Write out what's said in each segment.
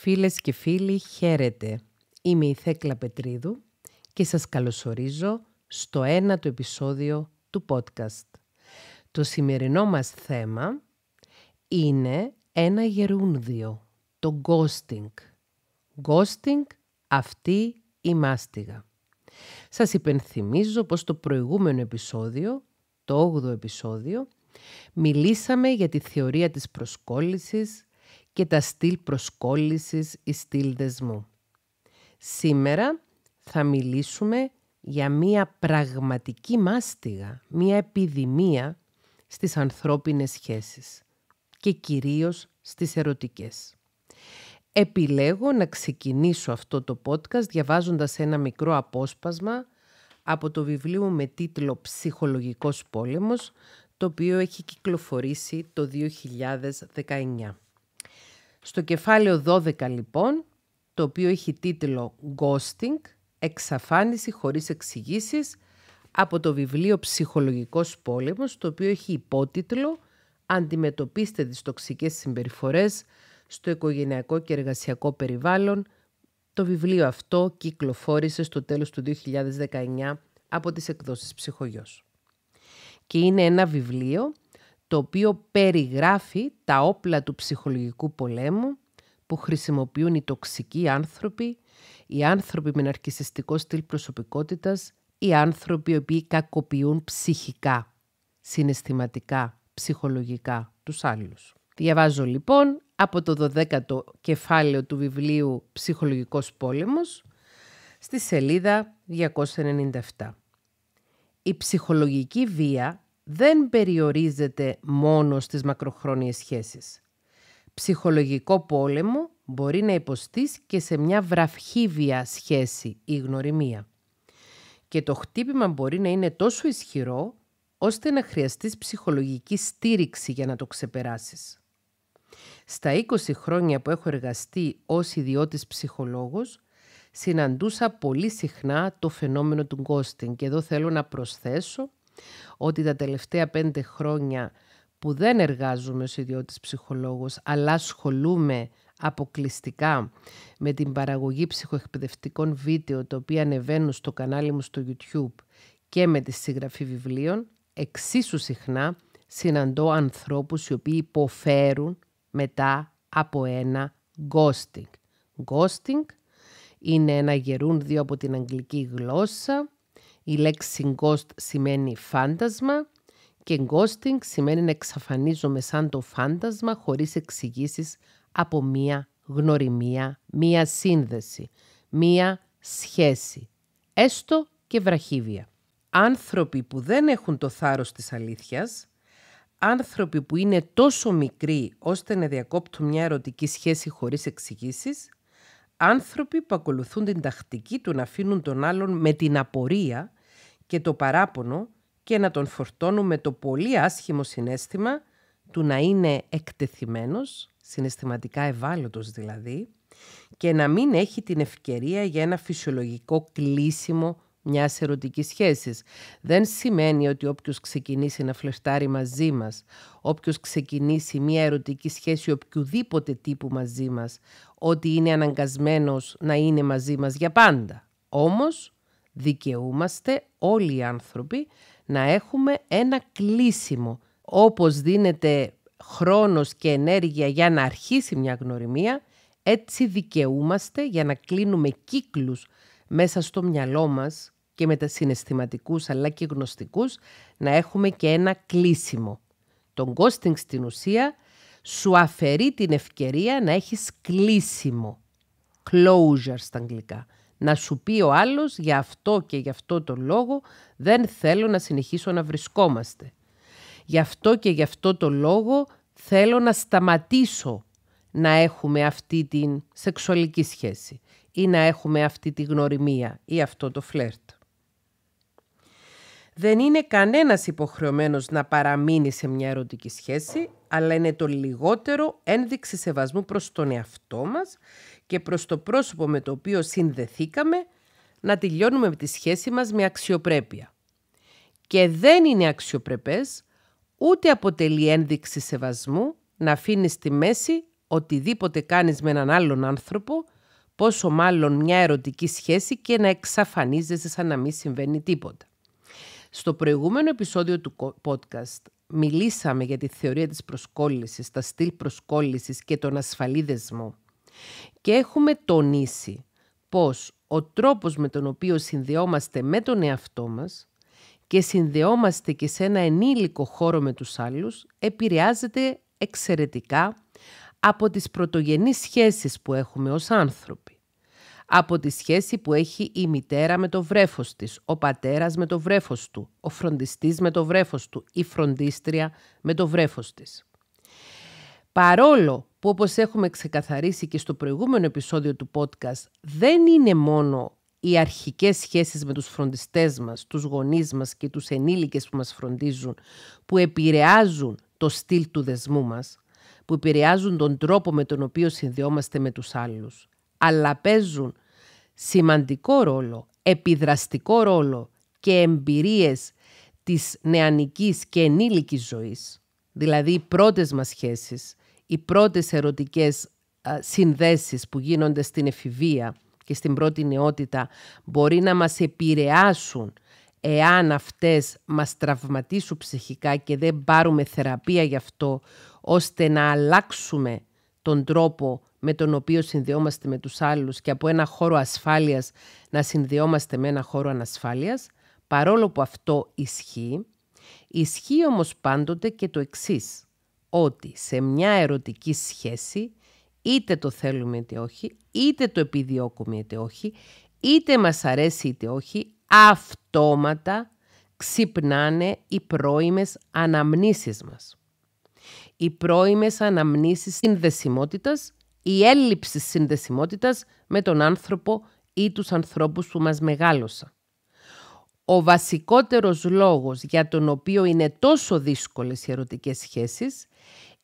Φίλες και φίλοι, χαίρετε. Είμαι η Θέκλα Πετρίδου και σας καλωσορίζω στο ένατο επεισόδιο του podcast. Το σημερινό μας θέμα είναι ένα γερούνδιο, το ghosting. Ghosting, αυτή η μάστιγα. Σας υπενθυμίζω πως το προηγούμενο επεισόδιο, το 8ο επεισόδιο, μιλήσαμε για τη θεωρία της προσκόλλησης και τα στυλ προσκόλλησης ή στυλ δεσμού. Σήμερα θα μιλήσουμε για μία πραγματική μάστιγα, μία επιδημία στις ανθρώπινες σχέσεις και κυρίως στις ερωτικές. Επιλέγω να ξεκινήσω αυτό το podcast διαβάζοντας ένα μικρό απόσπασμα από το βιβλίο με τίτλο «Ψυχολογικός πόλεμος», το οποίο έχει κυκλοφορήσει το 2019. Στο κεφάλαιο 12 λοιπόν, το οποίο έχει τίτλο «Ghosting, εξαφάνιση χωρίς εξηγήσεις από το βιβλίο «Ψυχολογικός πόλεμος», το οποίο έχει υπότιτλο «Αντιμετωπίστε τις τοξικές συμπεριφορές στο οικογενειακό και εργασιακό περιβάλλον». Το βιβλίο αυτό κυκλοφόρησε στο τέλος του 2019 από τις εκδόσεις «Ψυχογιός». Και είναι ένα βιβλίο το οποίο περιγράφει τα όπλα του ψυχολογικού πολέμου που χρησιμοποιούν οι τοξικοί άνθρωποι, οι άνθρωποι με ναρκισιστικό στυλ προσωπικότητας, οι άνθρωποι οι οποίοι κακοποιούν ψυχικά, συναισθηματικά, ψυχολογικά τους άλλους. Διαβάζω λοιπόν από το 12ο κεφάλαιο του βιβλίου «Ψυχολογικός πόλεμος» στη σελίδα 297. Η ψυχολογική βία δεν περιορίζεται μόνο στις μακροχρόνιες σχέσεις. Ψυχολογικό πόλεμο μπορεί να υποστείς και σε μια βραυχίβια σχέση ή γνωριμία. Και το χτύπημα μπορεί να είναι τόσο ισχυρό, ώστε να χρειαστείς ψυχολογική στήριξη για να το ξεπεράσεις. Στα 20 χρόνια που έχω εργαστεί ως ιδιώτης ψυχολόγος, συναντούσα πολύ συχνά το φαινόμενο του ghosting και εδώ θέλω να προσθέσω ότι τα τελευταία πέντε χρόνια που δεν εργάζομαι ως ιδιώτης ψυχολόγος, αλλά ασχολούμαι αποκλειστικά με την παραγωγή ψυχοεκπαιδευτικών βίντεο, τα οποία ανεβαίνουν στο κανάλι μου στο YouTube και με τη συγγραφή βιβλίων, εξίσου συχνά συναντώ ανθρώπους οι οποίοι υποφέρουν μετά από ένα ghosting. Ghosting είναι ένα γερούνδιο από την αγγλική γλώσσα η λέξη ghost σημαίνει φάντασμα και ghosting σημαίνει να εξαφανίζομαι σαν το φάντασμα χωρίς εξηγήσεις από μία γνωριμία, μία σύνδεση, μία σχέση, έστω και βραχύβια. Άνθρωποι που δεν έχουν το θάρρος της αλήθειας, άνθρωποι που είναι τόσο μικροί ώστε να διακόπτουν μια ερωτική σχέση χωρίς εξηγήσεις, άνθρωποι που ακολουθούν την τακτική του να αφήνουν τον άλλον με την απορία και το παράπονο και να τον φορτώνουμε το πολύ άσχημο συνέστημα του να είναι εκτεθειμένος, συναισθηματικά ευάλωτος δηλαδή, και να μην έχει την ευκαιρία για ένα φυσιολογικό κλείσιμο μιας ερωτικής σχέσης. Δεν σημαίνει ότι όποιος ξεκινήσει να φλεφτάρει μαζί μας, όποιος ξεκινήσει μια ερωτική σχέση οποιοδήποτε τύπου μαζί μας, ότι είναι αναγκασμένος να είναι μαζί μας για πάντα. Όμως δικαιούμαστε όλοι οι άνθρωποι να έχουμε ένα κλείσιμο. Όπως δίνεται χρόνος και ενέργεια για να αρχίσει μια γνωριμία, έτσι δικαιούμαστε για να κλείνουμε κύκλους μέσα στο μυαλό μας και με τα συναισθηματικούς αλλά και γνωστικούς, να έχουμε και ένα κλείσιμο. Το ghosting στην ουσία σου αφαιρεί την ευκαιρία να έχεις κλείσιμο. Closure στα αγγλικά να σου πει ο άλλος για αυτό και για αυτό το λόγο δεν θέλω να συνεχίσω να βρισκόμαστε». «Γι' αυτό και γι' αυτό το λόγο θέλω να σταματήσω να έχουμε αυτή την σεξουαλική σχέση» ή να έχουμε αυτή τη γνωριμία ή αυτό το φλερτ. Δεν είναι κανένας υποχρεωμένος να παραμείνει σε μια ερωτική σχέση, αλλά είναι το λιγότερο ένδειξη σεβασμού προς τον εαυτό μας και προς το πρόσωπο με το οποίο συνδεθήκαμε να τελειώνουμε τη σχέση μας με αξιοπρέπεια. Και δεν είναι αξιοπρεπές, ούτε αποτελεί ένδειξη σεβασμού να αφήνεις στη μέση οτιδήποτε κάνεις με έναν άλλον άνθρωπο, πόσο μάλλον μια ερωτική σχέση και να εξαφανίζεσαι σαν να μην συμβαίνει τίποτα. Στο προηγούμενο επεισόδιο του podcast μιλήσαμε για τη θεωρία της προσκόλλησης, τα στυλ προσκόλλησης και τον ασφαλή δεσμό. Και έχουμε τονίσει πως ο τρόπος με τον οποίο συνδεόμαστε με τον εαυτό μας και συνδεόμαστε και σε ένα ενήλικο χώρο με τους άλλους επηρεάζεται εξαιρετικά από τις πρωτογενείς σχέσεις που έχουμε ως άνθρωποι. Από τη σχέση που έχει η μητέρα με το βρέφος της, ο πατέρας με το βρέφος του, ο φροντιστής με το βρέφος του, η φροντίστρια με το βρέφος της. Παρόλο που όπως έχουμε ξεκαθαρίσει και στο προηγούμενο επεισόδιο του podcast δεν είναι μόνο οι αρχικές σχέσεις με τους φροντιστές μας, τους γονείς μας και τους ενήλικες που μας φροντίζουν που επηρεάζουν το στυλ του δεσμού μας, που επηρεάζουν τον τρόπο με τον οποίο συνδυόμαστε με τους άλλους, αλλά παίζουν σημαντικό ρόλο, επιδραστικό ρόλο και εμπειρίες της νεανικής και ενήλικης ζωής, δηλαδή οι πρώτες μας σχέσεις, οι πρώτες ερωτικές συνδέσεις που γίνονται στην εφηβεία και στην πρώτη νεότητα μπορεί να μας επηρεάσουν εάν αυτές μας τραυματίσουν ψυχικά και δεν πάρουμε θεραπεία γι' αυτό ώστε να αλλάξουμε τον τρόπο με τον οποίο συνδεόμαστε με τους άλλους και από ένα χώρο ασφάλειας να συνδεόμαστε με ένα χώρο ανασφάλειας, παρόλο που αυτό ισχύει, ισχύει όμως πάντοτε και το εξής ότι σε μια ερωτική σχέση, είτε το θέλουμε είτε όχι, είτε το επιδιώκουμε είτε όχι, είτε μας αρέσει είτε όχι, αυτόματα ξυπνάνε οι πρώιμες αναμνήσεις μας. Οι πρώιμες αναμνήσεις συνδεσιμότητας, η έλλειψη συνδεσιμότητας με τον άνθρωπο ή τους ανθρώπους που μας μεγάλωσαν. Ο βασικότερος λόγος για τον οποίο είναι τόσο δύσκολες οι ερωτικές σχέσεις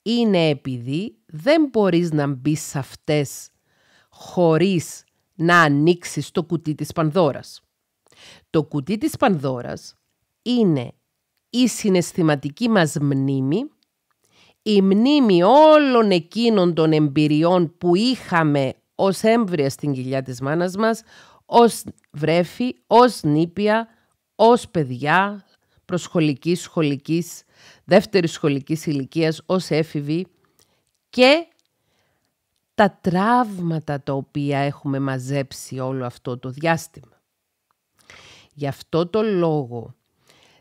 είναι επειδή δεν μπορείς να μπεις σε αυτές χωρίς να ανοίξεις το κουτί της Πανδώρας. Το κουτί της Πανδώρας είναι η συναισθηματική μας μνήμη, η μνήμη όλων εκείνων των εμπειριών που είχαμε ως έμβρια στην κοιλιά της μάνας μας, ως βρέφη, ως νήπια, ως παιδιά προσχολικής, σχολικής, δεύτερης σχολικής ηλικίας, ως έφηβοι και τα τραύματα τα οποία έχουμε μαζέψει όλο αυτό το διάστημα. Γι' αυτό το λόγο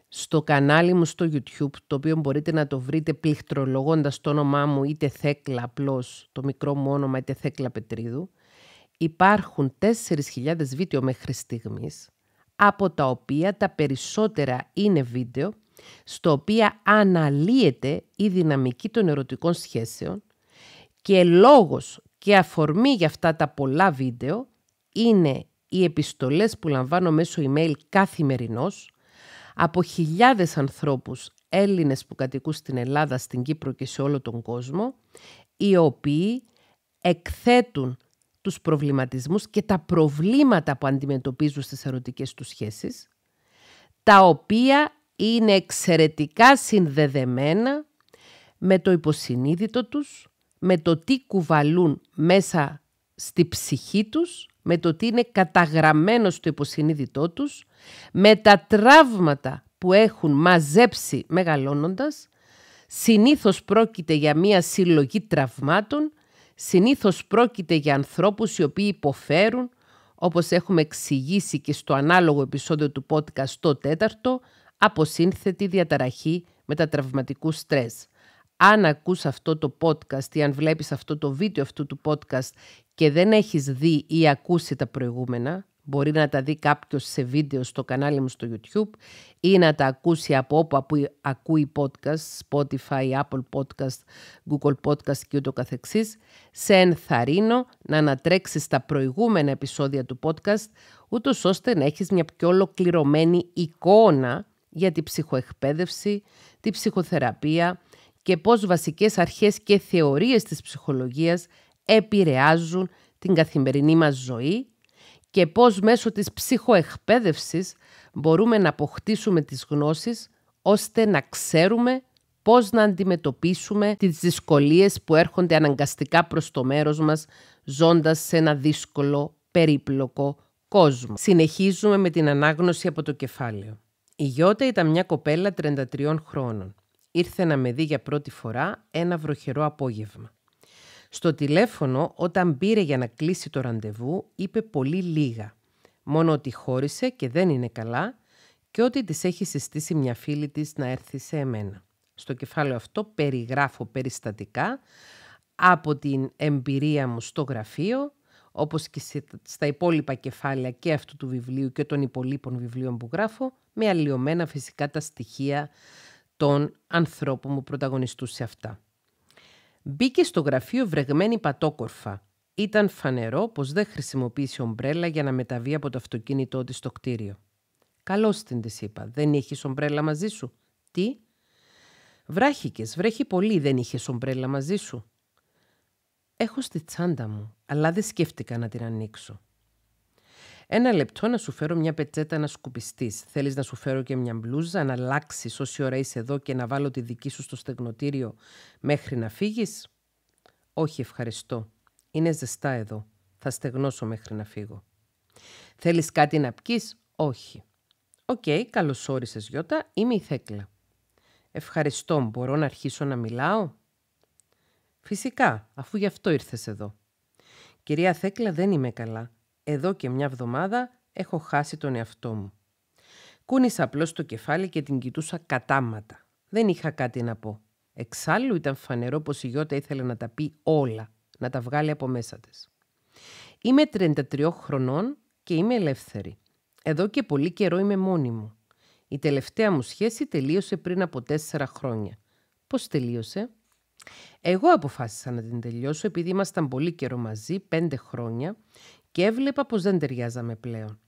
στο κανάλι μου στο YouTube, το οποίο μπορείτε να το βρείτε πληκτρολογώντας το όνομά μου είτε Θέκλα απλώς, το μικρό μου όνομα είτε Θέκλα Πετρίδου, υπάρχουν 4.000 βίντεο μέχρι στιγμής από τα οποία τα περισσότερα είναι βίντεο, στο οποία αναλύεται η δυναμική των ερωτικών σχέσεων και λόγος και αφορμή για αυτά τα πολλά βίντεο είναι οι επιστολές που λαμβάνω μέσω email καθημερινώς από χιλιάδες ανθρώπους Έλληνες που κατοικούν στην Ελλάδα, στην Κύπρο και σε όλο τον κόσμο, οι οποίοι εκθέτουν τους προβληματισμούς και τα προβλήματα που αντιμετωπίζουν στις ερωτικές τους σχέσεις, τα οποία είναι εξαιρετικά συνδεδεμένα με το υποσυνείδητο τους, με το τι κουβαλούν μέσα στη ψυχή τους, με το τι είναι καταγραμμένο στο υποσυνείδητό τους, με τα τραύματα που έχουν μαζέψει μεγαλώνοντας, συνήθως πρόκειται για μία συλλογή τραυμάτων Συνήθως πρόκειται για ανθρώπους οι οποίοι υποφέρουν, όπως έχουμε εξηγήσει και στο ανάλογο επεισόδιο του podcast το τέταρτο, από σύνθετη διαταραχή μετατραυματικού στρες. Αν ακούς αυτό το podcast ή αν βλέπεις αυτό το βίντεο αυτού του podcast και δεν έχεις δει ή ακούσει τα προηγούμενα, Μπορεί να τα δει κάποιος σε βίντεο στο κανάλι μου στο YouTube ή να τα ακούσει από όπου ακούει podcast, Spotify, Apple Podcast, Google Podcast και ούτω καθεξής. Σε ενθαρρύνω να ανατρέξεις τα προηγούμενα επεισόδια του podcast, ούτως ώστε να έχεις μια πιο ολοκληρωμένη εικόνα για την ψυχοεκπαίδευση, τη ψυχοθεραπεία και πώς βασικές αρχές και θεωρίες της ψυχολογίας επηρεάζουν την καθημερινή μας ζωή και πώς μέσω της ψυχοεκπαίδευσης μπορούμε να αποκτήσουμε τις γνώσεις ώστε να ξέρουμε πώς να αντιμετωπίσουμε τις δυσκολίες που έρχονται αναγκαστικά προς το μέρος μας ζώντας σε ένα δύσκολο, περίπλοκο κόσμο. Συνεχίζουμε με την ανάγνωση από το κεφάλαιο. Η Γιώτα ήταν μια κοπέλα 33 χρόνων. Ήρθε να με δει για πρώτη φορά ένα βροχερό απόγευμα. Στο τηλέφωνο, όταν πήρε για να κλείσει το ραντεβού, είπε πολύ λίγα. Μόνο ότι χώρισε και δεν είναι καλά και ότι της έχει συστήσει μια φίλη της να έρθει σε εμένα. Στο κεφάλαιο αυτό περιγράφω περιστατικά από την εμπειρία μου στο γραφείο, όπως και στα υπόλοιπα κεφάλαια και αυτού του βιβλίου και των υπολείπων βιβλίων που γράφω, με αλλοιωμένα φυσικά τα στοιχεία των ανθρώπων που πρωταγωνιστούν σε αυτά. Μπήκε στο γραφείο βρεγμένη πατόκορφα. Ήταν φανερό πως δεν χρησιμοποίησε ομπρέλα για να μεταβεί από το αυτοκίνητό της στο κτίριο. «Καλώς την της είπα. Δεν έχεις ομπρέλα μαζί σου». «Τι» «Βράχικες. Βρέχει πολύ. Δεν είχες ομπρέλα μαζί σου». «Έχω στη τσάντα μου, αλλά δεν σκέφτηκα να την ανοίξω». Ένα λεπτό να σου φέρω μια πετσέτα να σκουπιστείς. Θέλεις να σου φέρω και μια μπλούζα, να αλλάξεις όση ώρα είσαι εδώ και να βάλω τη δική σου στο στεγνοτήριο μέχρι να φύγεις. Όχι, ευχαριστώ. Είναι ζεστά εδώ. Θα στεγνώσω μέχρι να φύγω. Θέλεις κάτι να πει, Όχι. Οκ, okay, καλώ όρισε, Γιώτα. Είμαι η Θέκλα. Ευχαριστώ, μπορώ να αρχίσω να μιλάω. Φυσικά, αφού γι' αυτό ήρθες εδώ. Κυρία Θέκλα, δεν είμαι καλά. Εδώ και μια βδομάδα έχω χάσει τον εαυτό μου. Κούνησα απλώς το κεφάλι και την κοιτούσα κατάματα. Δεν είχα κάτι να πω. Εξάλλου ήταν φανερό πως η Γιώτα ήθελε να τα πει όλα, να τα βγάλει από μέσα της. Είμαι 33 χρονών και είμαι ελεύθερη. Εδώ και πολύ καιρό είμαι μόνη μου. Η τελευταία μου σχέση τελείωσε πριν από τέσσερα χρόνια. Πώς τελείωσε? Εγώ αποφάσισα να την τελειώσω επειδή ήμασταν πολύ καιρό μαζί, πέντε χρόνια, και έβλεπα πως δεν ταιριάζαμε πλέον.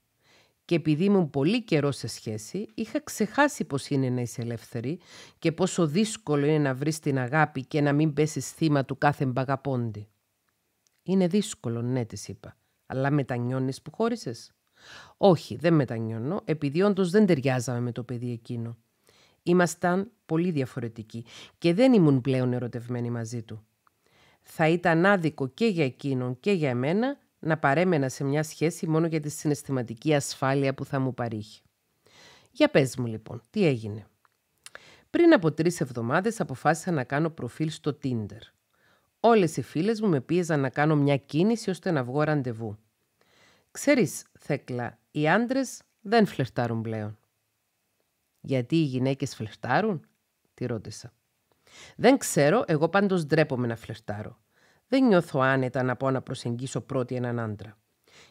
Και επειδή ήμουν πολύ καιρό σε σχέση, είχα ξεχάσει πως είναι να είσαι ελεύθερη και πόσο δύσκολο είναι να βρεις την αγάπη και να μην πέσεις θύμα του κάθε μπαγαπώντη. «Είναι δύσκολο, ναι», της είπα. «Αλλά μετανιώνεις που χώρισες» «Όχι, δεν μετανιώνω, επειδή όντως δεν ταιριάζαμε με το παιδί εκείνο». Ήμασταν πολύ διαφορετικοί και δεν ήμουν πλέον ερωτευμένοι μαζί του. Θα ήταν άδικο και για εκείνον και για εμένα να παρέμενα σε μια σχέση μόνο για τη συναισθηματική ασφάλεια που θα μου παρήχε. Για πες μου λοιπόν, τι έγινε. Πριν από τρεις εβδομάδες αποφάσισα να κάνω προφίλ στο Tinder. Όλες οι φίλες μου με πίεζαν να κάνω μια κίνηση ώστε να βγω ραντεβού. Ξέρεις, Θέκλα, οι άντρες δεν φλερτάρουν πλέον. Γιατί οι γυναίκες φλερτάρουν, τη ρώτησα. Δεν ξέρω, εγώ πάντως ντρέπομαι να φλερτάρω. Δεν νιώθω άνετα να πω να προσεγγίσω πρώτη έναν άντρα.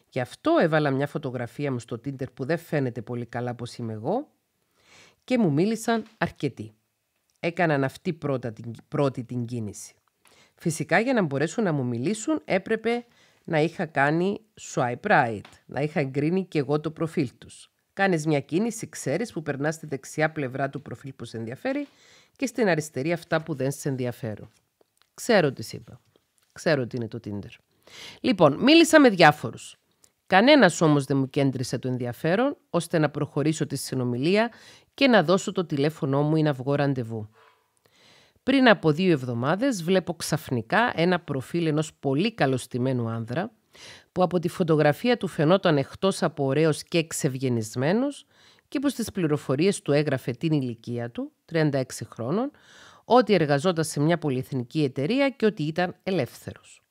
Γι' αυτό έβαλα μια φωτογραφία μου στο Tinder που δεν φαίνεται πολύ καλά πως είμαι εγώ και μου μίλησαν αρκετοί. Έκαναν αυτή πρώτα την, πρώτη την κίνηση. Φυσικά για να μπορέσουν να μου μιλήσουν έπρεπε να είχα κάνει swipe right, να είχα εγκρίνει και εγώ το προφίλ τους. Κάνεις μια κίνηση, ξέρεις που περνάς στη δεξιά πλευρά του προφίλ που σε ενδιαφέρει και στην αριστερή αυτά που δεν σε ενδιαφέρουν. Ξέρω τι είπα. Ξέρω ότι είναι το Tinder. Λοιπόν, μίλησα με διάφορους. Κανένας όμως δεν μου κέντρισε το ενδιαφέρον ώστε να προχωρήσω τη συνομιλία και να δώσω το τηλέφωνό μου ή να βγω ραντεβού. Πριν από δύο εβδομάδες βλέπω ξαφνικά ένα προφίλ ενός πολύ καλωστημένου άνδρα που από τη φωτογραφία του φαινόταν εκτός από ωραίος και εξευγενισμένος και που στις πληροφορίες του έγραφε την ηλικία του, 36 χρόνων, ότι εργαζόταν σε μια πολυεθνική εταιρεία και ότι ήταν ελεύθερος.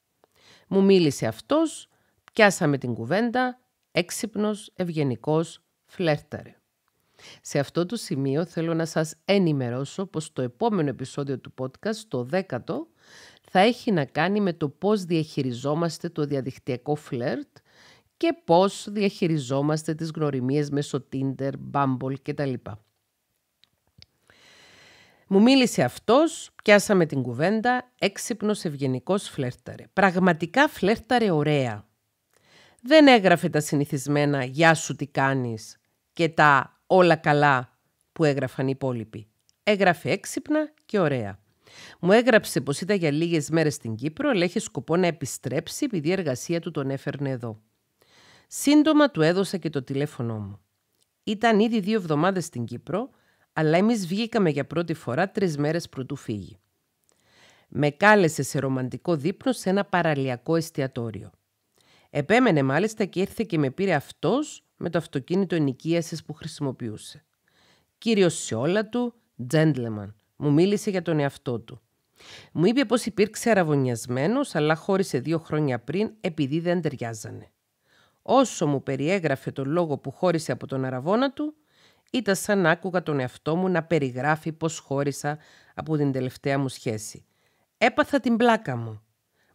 Μου μίλησε αυτός, πιάσαμε την κουβέντα, έξυπνος, ευγενικός, φλέρταρε. Σε αυτό το σημείο θέλω να σας ενημερώσω πως το επόμενο επεισόδιο του podcast, το δέκατο, θα έχει να κάνει με το πώς διαχειριζόμαστε το διαδικτυακό φλερτ και πώς διαχειριζόμαστε τις γνωριμίες μέσω Tinder, Bumble κτλ. Μου μίλησε αυτός, πιάσαμε την κουβέντα, έξυπνος ευγενικός φλέρταρε. Πραγματικά φλέρταρε ωραία. Δεν έγραφε τα συνηθισμένα «Γεια σου τι κάνεις» και τα «Όλα καλά» που έγραφαν οι υπόλοιποι. Έγραφε έξυπνα και ωραία. Μου έγραψε πως ήταν για λίγες μέρες στην Κύπρο, αλλά είχε σκοπό να επιστρέψει επειδή η εργασία του τον έφερνε εδώ. Σύντομα του έδωσα και το τηλέφωνό μου. Ήταν ήδη δύο εβδομάδες στην Κύπρο αλλά εμείς βγήκαμε για πρώτη φορά τρεις μέρες πρωτού φύγει. Με κάλεσε σε ρομαντικό δείπνο σε ένα παραλιακό εστιατόριο. Επέμενε μάλιστα και ήρθε και με πήρε αυτός με το αυτοκίνητο ενοικίασης που χρησιμοποιούσε. Κύριος σε όλα του, gentleman, μου μίλησε για τον εαυτό του. Μου είπε πως υπήρξε αραβωνιασμένος, αλλά χώρισε δύο χρόνια πριν επειδή δεν ταιριάζανε. Όσο μου περιέγραφε τον λόγο που χώρισε από τον αραβόνα του, ήταν σαν να άκουγα τον εαυτό μου να περιγράφει πώς χώρισα από την τελευταία μου σχέση. Έπαθα την πλάκα μου.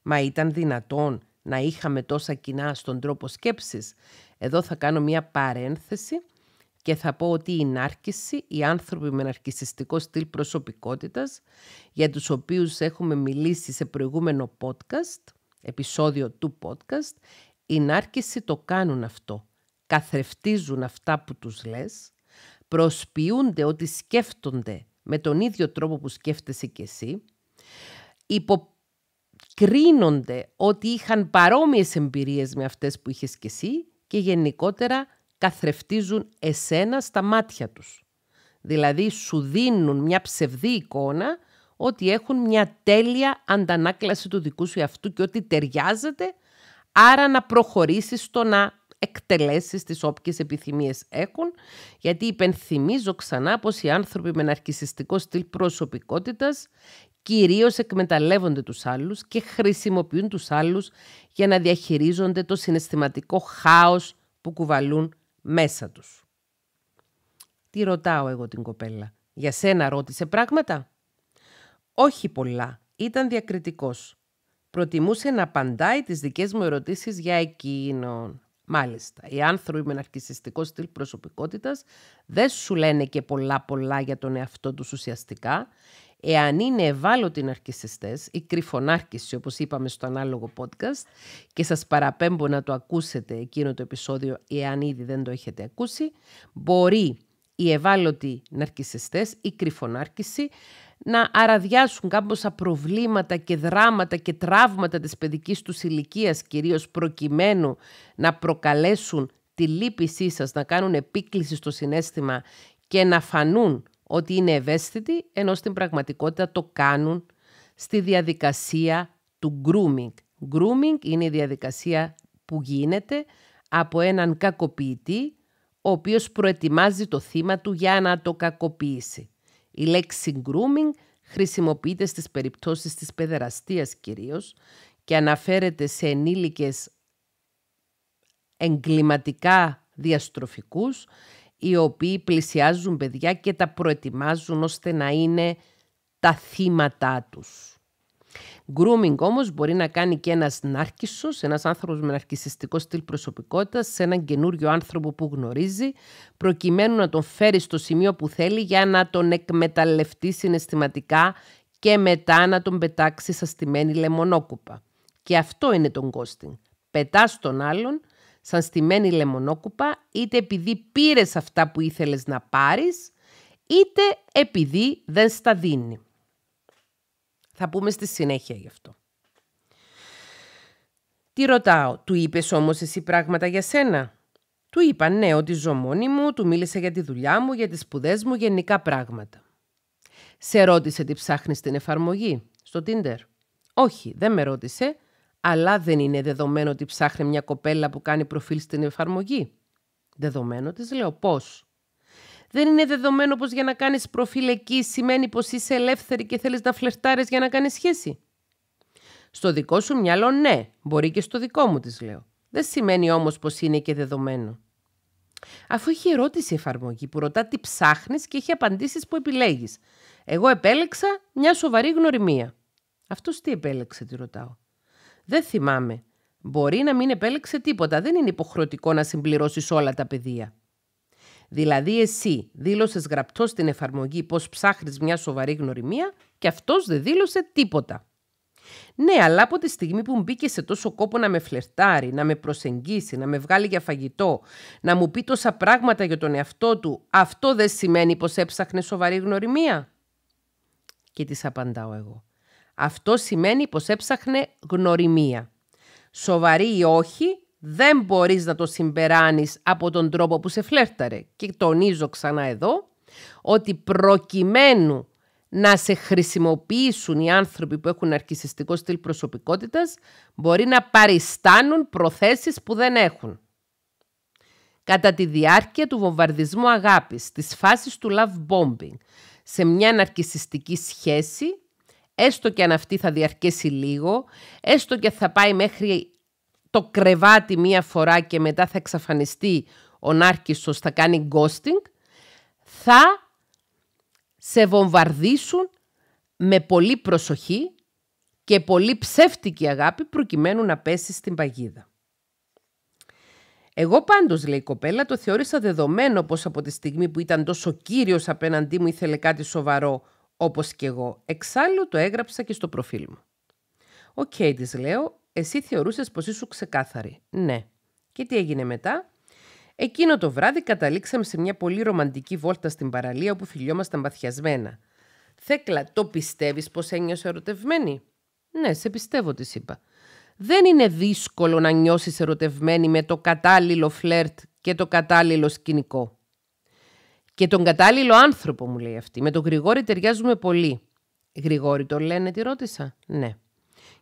Μα ήταν δυνατόν να είχαμε τόσα κοινά στον τρόπο σκέψης. Εδώ θα κάνω μια παρένθεση και θα πω ότι η νάρκηση, οι άνθρωποι με ναρκισιστικό στυλ προσωπικότητας, για τους οποίους έχουμε μιλήσει σε προηγούμενο podcast, επεισόδιο του podcast, η νάρκηση το κάνουν αυτό. Καθρεφτίζουν αυτά που τους λες, προσποιούνται ότι σκέφτονται με τον ίδιο τρόπο που σκέφτεσαι κι εσύ, υποκρίνονται ότι είχαν παρόμοιες εμπειρίες με αυτές που είχες κι εσύ και γενικότερα καθρεφτίζουν εσένα στα μάτια τους. Δηλαδή σου δίνουν μια ψευδή εικόνα ότι έχουν μια τέλεια αντανάκλαση του δικού σου αυτού και ότι ταιριάζεται, άρα να προχωρήσεις στο να Εκτελέσεις τις όποιες επιθυμίες έχουν, γιατί υπενθυμίζω ξανά πως οι άνθρωποι με ναρκισιστικό στυλ προσωπικότητας κυρίως εκμεταλλεύονται τους άλλους και χρησιμοποιούν τους άλλους για να διαχειρίζονται το συναισθηματικό χάος που κουβαλούν μέσα τους. Τι ρωτάω εγώ την κοπέλα. Για σένα ρώτησε πράγματα. Όχι πολλά. Ήταν διακριτικός. Προτιμούσε να απαντάει τις δικές μου ερωτήσεις για εκείνον. Μάλιστα. Οι άνθρωποι με ναρκιστικό στυλ προσωπικότητας δεν σου λένε και πολλά πολλά για τον εαυτό τους ουσιαστικά. Εάν είναι ευάλωτοι ναρκιστέ ή κρυφονάρκηση όπως είπαμε στο ανάλογο podcast, και σας παραπέμπω να το ακούσετε εκείνο το επεισόδιο, εάν ήδη δεν το έχετε ακούσει, μπορεί οι ευάλωτοι ναρκιστέ ή κρυφονάρκηση, να αραδιάσουν κάμποσα προβλήματα και δράματα και τραύματα της παιδικής τους ηλικίας, κυρίως προκειμένου να προκαλέσουν τη λύπησή σας, να κάνουν επίκληση στο συνέστημα και να φανούν ότι είναι ευαίσθητοι, ενώ στην πραγματικότητα το κάνουν στη διαδικασία του grooming. Grooming είναι η διαδικασία που γίνεται από έναν κακοποιητή, ο οποίος προετοιμάζει το θύμα του για να το κακοποιήσει. Η λέξη grooming χρησιμοποιείται στις περιπτώσεις της παιδεραστίας κυρίως και αναφέρεται σε ενήλικες εγκληματικά διαστροφικούς οι οποίοι πλησιάζουν παιδιά και τα προετοιμάζουν ώστε να είναι τα θύματά τους. Grooming όμως μπορεί να κάνει και ένας νάρκισσος, ένας άνθρωπος με ναρκιστικό στυλ προσωπικότητας, σε έναν καινούριο άνθρωπο που γνωρίζει προκειμένου να τον φέρει στο σημείο που θέλει για να τον εκμεταλλευτεί συναισθηματικά και μετά να τον πετάξει σαν στημένη λεμονόκουπα. Και αυτό είναι τον ghosting. Πετάς τον άλλον σαν στημένη λεμονόκουπα είτε επειδή πήρες αυτά που ήθελες να πάρεις, είτε επειδή δεν στα δίνει. Θα πούμε στη συνέχεια γι' αυτό. Τι ρωτάω, του είπες όμως εσύ πράγματα για σένα. Του είπα ναι, ότι ζω μόνη μου, του μίλησα για τη δουλειά μου, για τις σπουδές μου, γενικά πράγματα. Σε ρώτησε τι ψάχνεις στην εφαρμογή, στο Tinder. Όχι, δεν με ρώτησε, αλλά δεν είναι δεδομένο ότι ψάχνει μια κοπέλα που κάνει προφίλ στην εφαρμογή. Δεδομένο της λέω πώς. Δεν είναι δεδομένο πως για να κάνεις προφίλ εκεί σημαίνει πως είσαι ελεύθερη και θέλεις να φλερτάρεις για να κάνεις σχέση. Στο δικό σου μυαλό ναι, μπορεί και στο δικό μου της λέω. Δεν σημαίνει όμως πως είναι και δεδομένο. Αφού έχει ερώτηση εφαρμογή που ρωτά τι ψάχνεις και έχει απαντήσεις που επιλέγεις. Εγώ επέλεξα μια σοβαρή γνωριμία. Αυτός τι επέλεξε, τη ρωτάω. Δεν θυμάμαι. Μπορεί να μην επέλεξε τίποτα. Δεν είναι υποχρεωτικό να συμπληρώσεις όλα τα πεδία. Δηλαδή εσύ δήλωσες γραπτός στην εφαρμογή πως ψάχνεις μια σοβαρή γνωριμία και αυτός δεν δήλωσε τίποτα. Ναι, αλλά από τη στιγμή που μπήκε σε τόσο κόπο να με φλερτάρει, να με προσεγγίσει, να με βγάλει για φαγητό, να μου πει τόσα πράγματα για τον εαυτό του, αυτό δεν σημαίνει πως έψαχνε σοβαρή γνωριμία. Και της απαντάω εγώ. Αυτό σημαίνει πως έψαχνε γνωριμία. Σοβαρή ή όχι, δεν μπορείς να το συμπεράνεις από τον τρόπο που σε φλέρταρε. Και τονίζω ξανά εδώ ότι προκειμένου να σε χρησιμοποιήσουν οι άνθρωποι που έχουν αρκισιστικό στυλ προσωπικότητας, μπορεί να παριστάνουν προθέσεις που δεν έχουν. Κατά τη διάρκεια του βομβαρδισμού αγάπης, της φάσης του love bombing, σε μια ναρκισιστική σχέση, έστω και αν αυτή θα διαρκέσει λίγο, έστω και θα πάει μέχρι το κρεβάτι μία φορά και μετά θα εξαφανιστεί ο στο θα κάνει ghosting, θα σε βομβαρδίσουν με πολύ προσοχή και πολύ ψεύτικη αγάπη προκειμένου να πέσεις στην παγίδα. Εγώ πάντως, λέει η κοπέλα, το θεώρησα δεδομένο πως από τη στιγμή που ήταν τόσο κύριος απέναντί μου ήθελε κάτι σοβαρό όπως και εγώ. Εξάλλου το έγραψα και στο προφίλ μου. Οκ, okay, της λέω, εσύ θεωρούσες πως ήσουν ξεκάθαρη. Ναι. Και τι έγινε μετά. Εκείνο το βράδυ καταλήξαμε σε μια πολύ ρομαντική βόλτα στην παραλία όπου φιλιόμασταν βαθιασμένα. Θέκλα, το πιστεύεις πως ένιωσε ερωτευμένη. Ναι, σε πιστεύω, της είπα. Δεν είναι δύσκολο να νιώσεις ερωτευμένη με το κατάλληλο φλερτ και το κατάλληλο σκηνικό. Και τον κατάλληλο άνθρωπο, μου λέει αυτή. Με τον Γρηγόρη ταιριάζουμε πολύ. Γρηγόρη το λένε, τη ρώτησα. Ναι.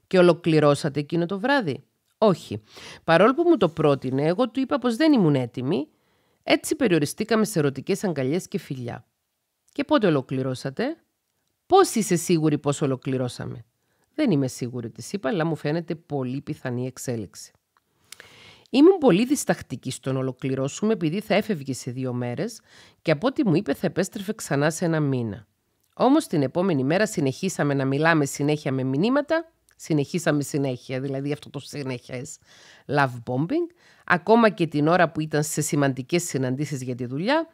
Και ολοκληρώσατε εκείνο το βράδυ. Όχι. Παρόλο που μου το πρότεινε, εγώ του είπα πως δεν ήμουν έτοιμη. Έτσι περιοριστήκαμε σε ερωτικές αγκαλιές και φιλιά. Και πότε ολοκληρώσατε. Πώς είσαι σίγουρη πως ολοκληρώσαμε. Δεν είμαι σίγουρη, της είπα, αλλά μου φαίνεται πολύ πιθανή εξέλιξη. Ήμουν πολύ διστακτική στο να ολοκληρώσουμε επειδή θα έφευγε σε δύο μέρες και από ό,τι μου είπε θα επέστρεφε ξανά σε ένα μήνα. Όμως την επόμενη μέρα συνεχίσαμε να μιλάμε συνέχεια με μηνύματα συνεχίσαμε συνέχεια, δηλαδή αυτό το συνεχές love bombing, ακόμα και την ώρα που ήταν σε σημαντικές συναντήσεις για τη δουλειά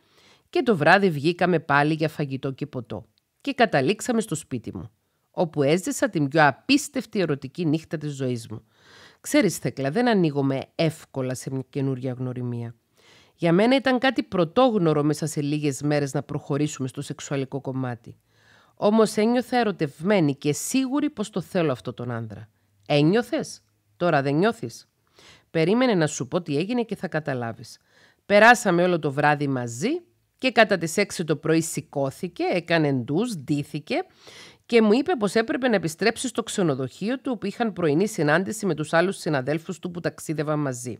και το βράδυ βγήκαμε πάλι για φαγητό και ποτό και καταλήξαμε στο σπίτι μου, όπου έζησα την πιο απίστευτη ερωτική νύχτα της ζωής μου. Ξέρεις Θέκλα, δεν ανοίγομαι εύκολα σε μια καινούρια γνωριμία. Για μένα ήταν κάτι πρωτόγνωρο μέσα σε λίγες μέρες να προχωρήσουμε στο σεξουαλικό κομμάτι. Όμως ένιωθα ερωτευμένη και σίγουρη πως το θέλω αυτό τον άντρα. Ένιωθες, Τώρα δεν νιώθεις. Περίμενε να σου πω τι έγινε και θα καταλάβεις. Περάσαμε όλο το βράδυ μαζί και κατά τις 6 το πρωί σηκώθηκε, έκανε ντους, ντύθηκε και μου είπε πως έπρεπε να επιστρέψει στο ξενοδοχείο του που είχαν πρωινή συνάντηση με τους άλλους συναδέλφους του που ταξίδευαν μαζί.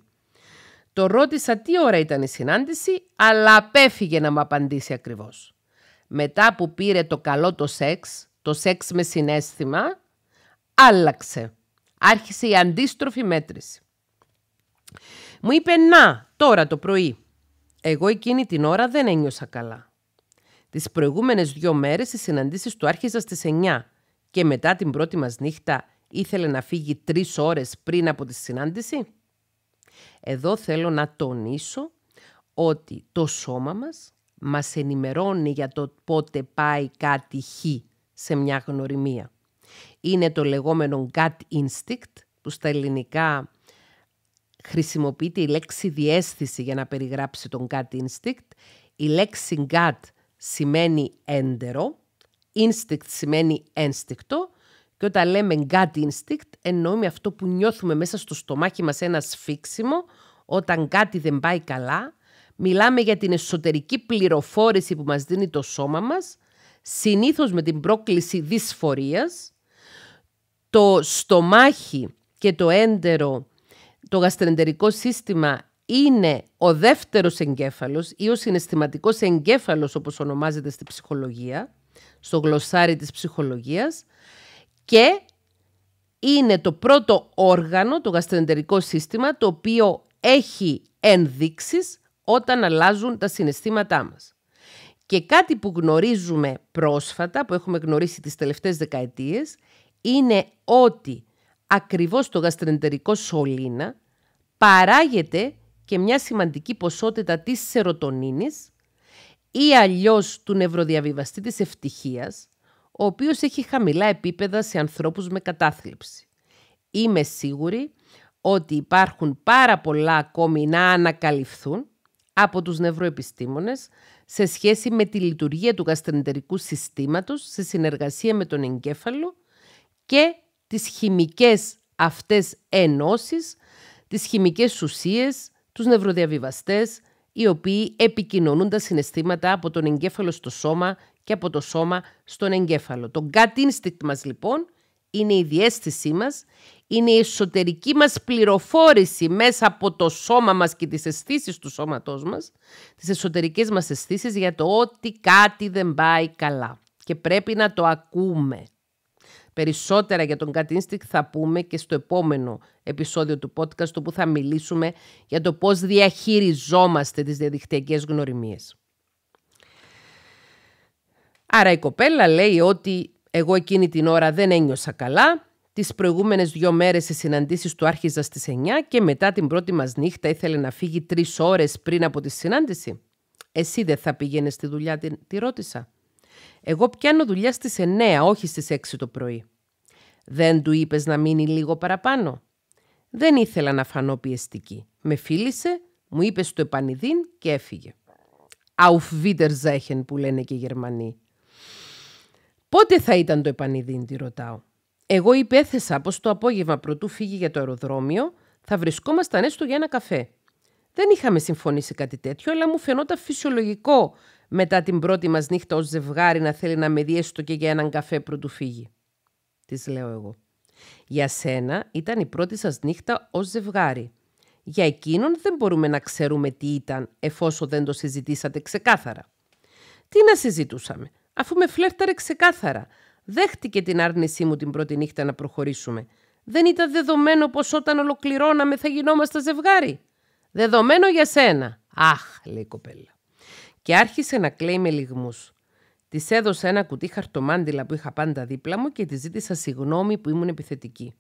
Το ρώτησα τι ώρα ήταν η συνάντηση, αλλά απέφυγε να μου απαντήσει ακριβώς μετά που πήρε το καλό το σεξ, το σεξ με συνέστημα, άλλαξε. Άρχισε η αντίστροφη μέτρηση. Μου είπε «Να, τώρα το πρωί». Εγώ εκείνη την ώρα δεν ένιωσα καλά. Τις προηγούμενες δύο μέρες οι συναντήσεις του άρχιζαν στις 9 και μετά την πρώτη μας νύχτα ήθελε να φύγει τρεις ώρες πριν από τη συνάντηση. Εδώ θέλω να τονίσω ότι το σώμα μας μας ενημερώνει για το πότε πάει κάτι χ σε μια γνωριμία. Είναι το λεγόμενο gut instinct που στα ελληνικά χρησιμοποιείται η λέξη «διέσθηση» για να περιγράψει τον gut instinct. Η λέξη gut σημαίνει έντερο, instinct σημαίνει ένστικτο και όταν λέμε gut instinct εννοούμε αυτό που νιώθουμε μέσα στο στομάχι μας ένα σφίξιμο όταν κάτι δεν πάει καλά Μιλάμε για την εσωτερική πληροφόρηση που μας δίνει το σώμα μας, συνήθως με την πρόκληση δυσφορίας, το στομάχι και το έντερο, το γαστρεντερικό σύστημα είναι ο δεύτερος εγκέφαλος ή ο συναισθηματικός εγκέφαλος όπως ονομάζεται στη ψυχολογία, στο γλωσσάρι της ψυχολογίας και είναι το πρώτο όργανο, το γαστρεντερικό σύστημα, το οποίο έχει ενδείξεις όταν αλλάζουν τα συναισθήματά μας. Και κάτι που γνωρίζουμε πρόσφατα, που έχουμε γνωρίσει τις τελευταίες δεκαετίες, είναι ότι ακριβώς το γαστρεντερικό σωλήνα παράγεται και μια σημαντική ποσότητα της σερωτονίνης ή αλλιώς του νευροδιαβιβαστή της ευτυχίας, ο οποίος έχει χαμηλά επίπεδα σε ανθρώπους με κατάθλιψη. Είμαι σίγουρη ότι υπάρχουν πάρα πολλά ακόμη να ανακαλυφθούν από τους νευροεπιστήμονες σε σχέση με τη λειτουργία του γαστρεντερικού συστήματος σε συνεργασία με τον εγκέφαλο και τις χημικές αυτές ενώσεις, τις χημικές ουσίες, τους νευροδιαβιβαστές, οι οποίοι επικοινωνούν τα συναισθήματα από τον εγκέφαλο στο σώμα και από το σώμα στον εγκέφαλο. Το gut instinct μας λοιπόν είναι η διέστησή μας, είναι η εσωτερική μας πληροφόρηση μέσα από το σώμα μας και τις αισθήσεις του σώματός μας, τις εσωτερικές μας αισθήσεις για το ότι κάτι δεν πάει καλά και πρέπει να το ακούμε. Περισσότερα για τον Gut θα πούμε και στο επόμενο επεισόδιο του podcast όπου θα μιλήσουμε για το πώς διαχειριζόμαστε τις διαδικτυακές γνωριμίες. Άρα η κοπέλα λέει ότι εγώ εκείνη την ώρα δεν ένιωσα καλά. Τις προηγούμενες δύο μέρες οι συναντήσεις του άρχιζα στις 9 και μετά την πρώτη μας νύχτα ήθελε να φύγει τρεις ώρες πριν από τη συνάντηση. Εσύ δεν θα πήγαινες στη δουλειά, τη, ρώτησα. Εγώ πιάνω δουλειά στις 9, όχι στις 6 το πρωί. Δεν του είπες να μείνει λίγο παραπάνω. Δεν ήθελα να φανώ πιεστική. Με φίλησε, μου είπες στο επανειδήν και έφυγε. Auf Wiedersehen που λένε και οι Γερμανοί. Πότε θα ήταν το επανειδήν, ρωτάω. Εγώ υπέθεσα πως το απόγευμα πρωτού φύγει για το αεροδρόμιο, θα βρισκόμασταν έστω για ένα καφέ. Δεν είχαμε συμφωνήσει κάτι τέτοιο, αλλά μου φαινόταν φυσιολογικό μετά την πρώτη μας νύχτα ως ζευγάρι να θέλει να με δει έστω και για έναν καφέ πρωτού φύγει. Της λέω εγώ. Για σένα ήταν η πρώτη σας νύχτα ως ζευγάρι. Για εκείνον δεν μπορούμε να ξέρουμε τι ήταν εφόσον δεν το συζητήσατε ξεκάθαρα. Τι να συζητούσαμε αφού με φλέρταρε ξεκάθαρα. Δέχτηκε την άρνησή μου την πρώτη νύχτα να προχωρήσουμε. Δεν ήταν δεδομένο πως όταν ολοκληρώναμε θα γινόμαστε ζευγάρι. Δεδομένο για σένα. Αχ, λέει η κοπέλα. Και άρχισε να κλαίει με λιγμούς. Της έδωσα ένα κουτί χαρτομάντιλα που είχα πάντα δίπλα μου και της ζήτησα συγγνώμη που ήμουν επιθετική.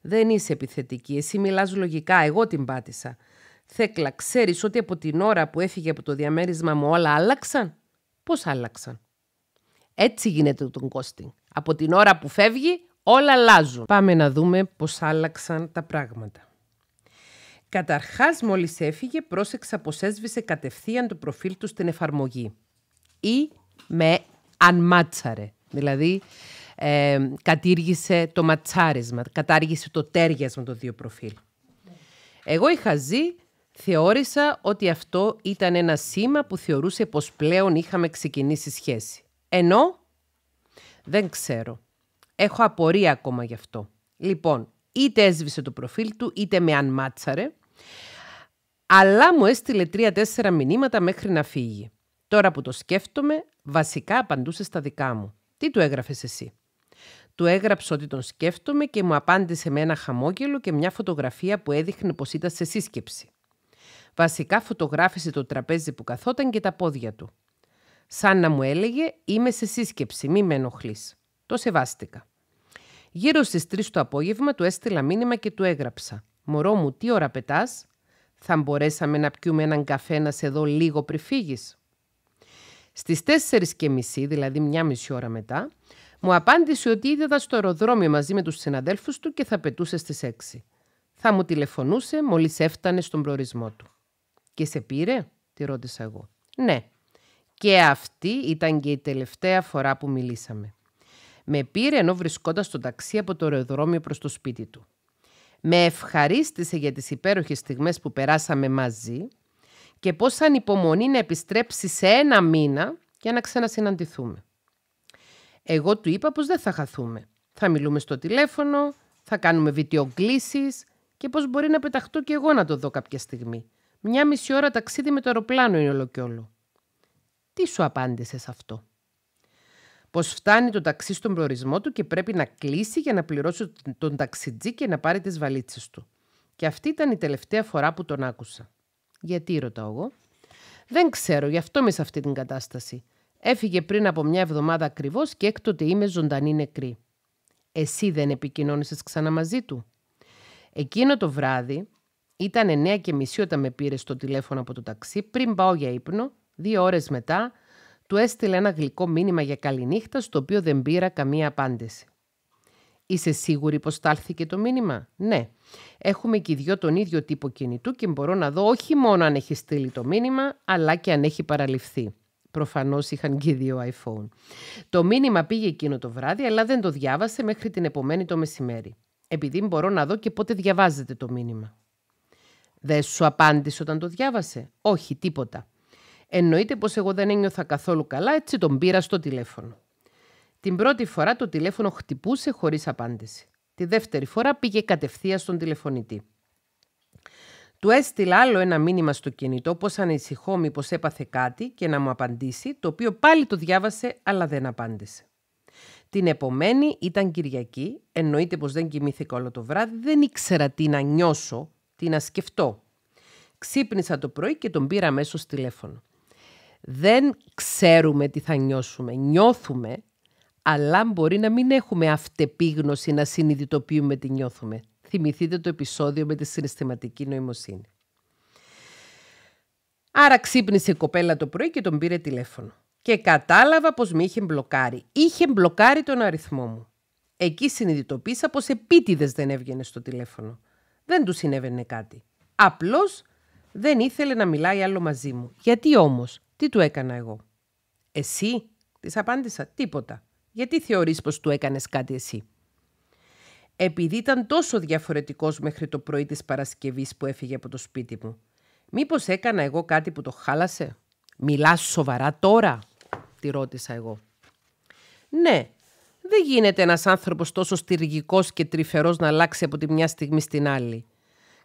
Δεν είσαι επιθετική, εσύ μιλάς λογικά, εγώ την πάτησα. Θέκλα, ξέρεις ότι από την ώρα που έφυγε από το διαμέρισμα μου όλα άλλαξαν. Πώς άλλαξαν. Έτσι γίνεται το κόστη. Από την ώρα που φεύγει, όλα αλλάζουν. Πάμε να δούμε πώς άλλαξαν τα πράγματα. Καταρχάς, μόλις έφυγε, πρόσεξα πως έσβησε κατευθείαν το προφίλ του στην εφαρμογή. Ή με ανμάτσαρε. Δηλαδή, ε, κατήργησε το ματσάρισμα, κατάργησε το τέριασμα των δύο προφίλ. Εγώ είχα ζει, θεώρησα ότι αυτό ήταν ένα σήμα που θεωρούσε πως πλέον είχαμε ξεκινήσει σχέση. Ενώ δεν ξέρω. Έχω απορία ακόμα γι' αυτό. Λοιπόν, είτε έσβησε το προφίλ του, είτε με ανμάτσαρε. Αλλά μου έστειλε τρία-τέσσερα μηνύματα μέχρι να φύγει. Τώρα που το σκέφτομαι, βασικά απαντούσε στα δικά μου. Τι του έγραφες εσύ. Του έγραψε ότι τον σκέφτομαι και μου απάντησε με ένα χαμόγελο και μια φωτογραφία που έδειχνε πως ήταν σε σύσκεψη. Βασικά φωτογράφησε το τραπέζι που καθόταν και τα πόδια του σαν να μου έλεγε «Είμαι σε σύσκεψη, μη με ενοχλείς». Το σεβάστηκα. Γύρω στις 3 το απόγευμα του έστειλα μήνυμα και του έγραψα «Μωρό μου, τι ώρα πετάς, θα μπορέσαμε να πιούμε έναν καφέ να σε δω λίγο πριν φύγεις». Στις μισή, δηλαδή μια μισή ώρα μετά, μου απάντησε ότι είδε στο αεροδρόμιο μαζί με τους συναδέλφους του και θα πετούσε στις 6. Θα μου τηλεφωνούσε μόλις έφτανε στον προορισμό του. «Και σε πήρε» τη ρώτησα εγώ. «Ναι», και αυτή ήταν και η τελευταία φορά που μιλήσαμε. Με πήρε ενώ βρισκόταν στο ταξί από το αεροδρόμιο προς το σπίτι του. Με ευχαρίστησε για τις υπέροχες στιγμές που περάσαμε μαζί και πώς ανυπομονή να επιστρέψει σε ένα μήνα για να ξανασυναντηθούμε. Εγώ του είπα πως δεν θα χαθούμε. Θα μιλούμε στο τηλέφωνο, θα κάνουμε βιτιογκλήσεις και πώς μπορεί να πεταχτώ και εγώ να το δω κάποια στιγμή. Μια μισή ώρα ταξίδι με το αεροπλάνο είναι όλο τι σου απάντησε σε αυτό. Πως φτάνει το ταξί στον προορισμό του και πρέπει να κλείσει για να πληρώσει τον ταξιτζή και να πάρει τις βαλίτσες του. Και αυτή ήταν η τελευταία φορά που τον άκουσα. Γιατί ρωτάω εγώ. Δεν ξέρω, γι' αυτό είμαι σε αυτή την κατάσταση. Έφυγε πριν από μια εβδομάδα ακριβώς και έκτοτε είμαι ζωντανή νεκρή. Εσύ δεν επικοινώνησες ξανά μαζί του. Εκείνο το βράδυ ήταν 9 και μισή όταν με πήρε στο τηλέφωνο από το ταξί πριν πάω για ύπνο Δύο ώρες μετά, του έστειλε ένα γλυκό μήνυμα για καληνύχτα, στο οποίο δεν πήρα καμία απάντηση. Είσαι σίγουρη πως στάλθηκε το μήνυμα? Ναι. Έχουμε και οι δυο τον ίδιο τύπο κινητού και μπορώ να δω όχι μόνο αν έχει στείλει το μήνυμα, αλλά και αν έχει παραλυφθεί». Προφανώς είχαν και δύο iPhone. Το μήνυμα πήγε εκείνο το βράδυ, αλλά δεν το διάβασε μέχρι την επομένη το μεσημέρι. Επειδή μπορώ να δω και πότε διαβάζεται το μήνυμα. Δεν σου απάντησε όταν το διάβασε. Όχι, τίποτα. Εννοείται πως εγώ δεν ένιωθα καθόλου καλά, έτσι τον πήρα στο τηλέφωνο. Την πρώτη φορά το τηλέφωνο χτυπούσε χωρίς απάντηση. Τη δεύτερη φορά πήγε κατευθείαν στον τηλεφωνητή. Του έστειλα άλλο ένα μήνυμα στο κινητό πως ανησυχώ μήπως έπαθε κάτι και να μου απαντήσει, το οποίο πάλι το διάβασε αλλά δεν απάντησε. Την επομένη ήταν Κυριακή, εννοείται πως δεν κοιμήθηκα όλο το βράδυ, δεν ήξερα τι να νιώσω, τι να σκεφτώ. Ξύπνησα το πρωί και τον πήρα αμέσως τηλέφωνο δεν ξέρουμε τι θα νιώσουμε. Νιώθουμε, αλλά μπορεί να μην έχουμε αυτεπίγνωση να συνειδητοποιούμε τι νιώθουμε. Θυμηθείτε το επεισόδιο με τη συναισθηματική νοημοσύνη. Άρα ξύπνησε η κοπέλα το πρωί και τον πήρε τηλέφωνο. Και κατάλαβα πως με είχε μπλοκάρει. Είχε μπλοκάρει τον αριθμό μου. Εκεί συνειδητοποίησα πως επίτηδες δεν έβγαινε στο τηλέφωνο. Δεν του συνέβαινε κάτι. Απλώς δεν ήθελε να μιλάει άλλο μαζί μου. Γιατί όμως, τι του έκανα εγώ. Εσύ, της απάντησα, τίποτα. Γιατί θεωρείς πως του έκανες κάτι εσύ. Επειδή ήταν τόσο διαφορετικός μέχρι το πρωί της Παρασκευής που έφυγε από το σπίτι μου. Μήπως έκανα εγώ κάτι που το χάλασε. Μιλάς σοβαρά τώρα, τη ρώτησα εγώ. Ναι, δεν γίνεται ένας άνθρωπος τόσο στηργικός και τρυφερός να αλλάξει από τη μια στιγμή στην άλλη.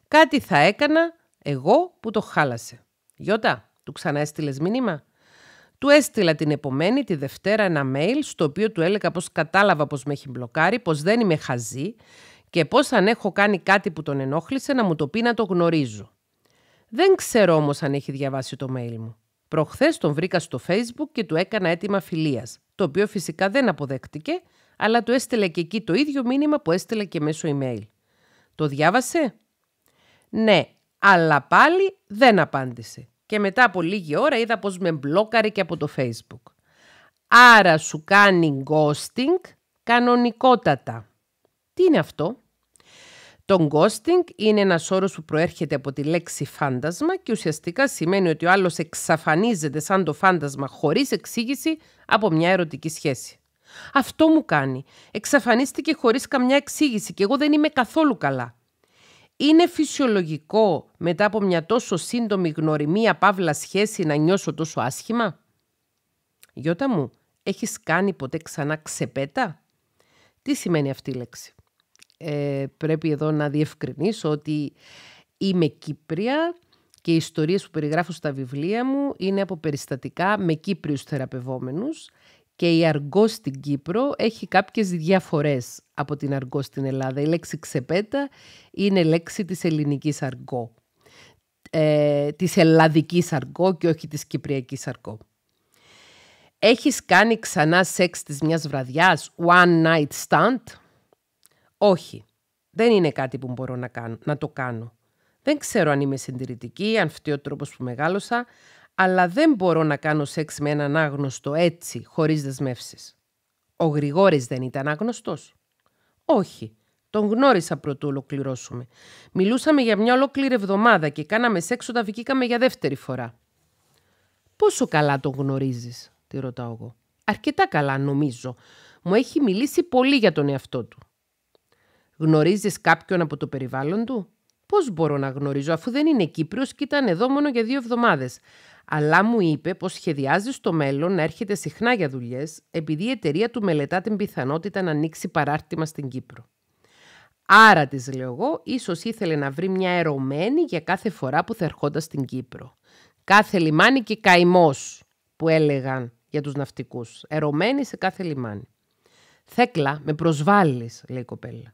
Κάτι θα έκανα εγώ που το χάλασε. Γιώτα, του ξανά έστειλες μήνυμα. Του έστειλα την επομένη τη Δευτέρα ένα mail στο οποίο του έλεγα πως κατάλαβα πως με έχει μπλοκάρει, πως δεν είμαι χαζή και πως αν έχω κάνει κάτι που τον ενόχλησε να μου το πει να το γνωρίζω. Δεν ξέρω όμως αν έχει διαβάσει το mail μου. Προχθές τον βρήκα στο facebook και του έκανα αίτημα φιλίας, το οποίο φυσικά δεν αποδέχτηκε, αλλά του έστειλε και εκεί το ίδιο μήνυμα που έστειλε και μέσω email. Το διάβασε? Ναι, αλλά πάλι δεν απάντησε και μετά από λίγη ώρα είδα πως με μπλόκαρε και από το facebook. Άρα σου κάνει ghosting κανονικότατα. Τι είναι αυτό? Το ghosting είναι ένας όρος που προέρχεται από τη λέξη φάντασμα και ουσιαστικά σημαίνει ότι ο άλλος εξαφανίζεται σαν το φάντασμα χωρίς εξήγηση από μια ερωτική σχέση. Αυτό μου κάνει. Εξαφανίστηκε χωρίς καμιά εξήγηση και εγώ δεν είμαι καθόλου καλά. Είναι φυσιολογικό μετά από μια τόσο σύντομη γνωριμία παύλα σχέση να νιώσω τόσο άσχημα. Γιώτα μου, έχεις κάνει ποτέ ξανά ξεπέτα. Τι σημαίνει αυτή η λέξη. Ε, πρέπει εδώ να διευκρινίσω ότι είμαι Κύπρια και οι ιστορίες που περιγράφω στα βιβλία μου είναι από περιστατικά με Κύπριους θεραπευόμενους και η αργό στην Κύπρο έχει κάποιες διαφορές από την αργό στην Ελλάδα. Η λέξη ξεπέτα είναι λέξη της ελληνικής αργό, ε, της ελλαδικής αργό και όχι της κυπριακής αργό. Έχεις κάνει ξανά σεξ της μιας βραδιάς, one night stand. Όχι, δεν είναι κάτι που μπορώ να, κάνω, να το κάνω. Δεν ξέρω αν είμαι συντηρητική, αν φταίει ο τρόπος που μεγάλωσα, αλλά δεν μπορώ να κάνω σεξ με έναν άγνωστο έτσι, χωρίς δεσμεύσεις. Ο Γρηγόρης δεν ήταν άγνωστος. Όχι, τον γνώρισα πρωτού ολοκληρώσουμε. Μιλούσαμε για μια ολόκληρη εβδομάδα και κάναμε σεξ όταν βγήκαμε για δεύτερη φορά. «Πόσο καλά τον γνωρίζεις» τη ρωτάω εγώ. «Αρκετά καλά νομίζω. Μου έχει μιλήσει πολύ για τον εαυτό του». «Γνωρίζεις κάποιον από το περιβάλλον του» «Πώς μπορώ να γνωρίζω, αφού δεν είναι Κύπριος και ήταν εδώ μόνο για δύο εβδομάδες αλλά μου είπε πως σχεδιάζεις στο μέλλον να έρχεται συχνά για δουλειές επειδή η εταιρεία του μελετά την πιθανότητα να ανοίξει παράρτημα στην Κύπρο. Άρα της λέω εγώ, ίσως ήθελε να βρει μια ερωμένη για κάθε φορά που θα ερχόταν στην Κύπρο. Κάθε λιμάνι και καημός που έλεγαν για τους ναυτικούς. Ερωμένη σε κάθε λιμάνι. Θέκλα, με προσβάλλεις, λέει η κοπέλα.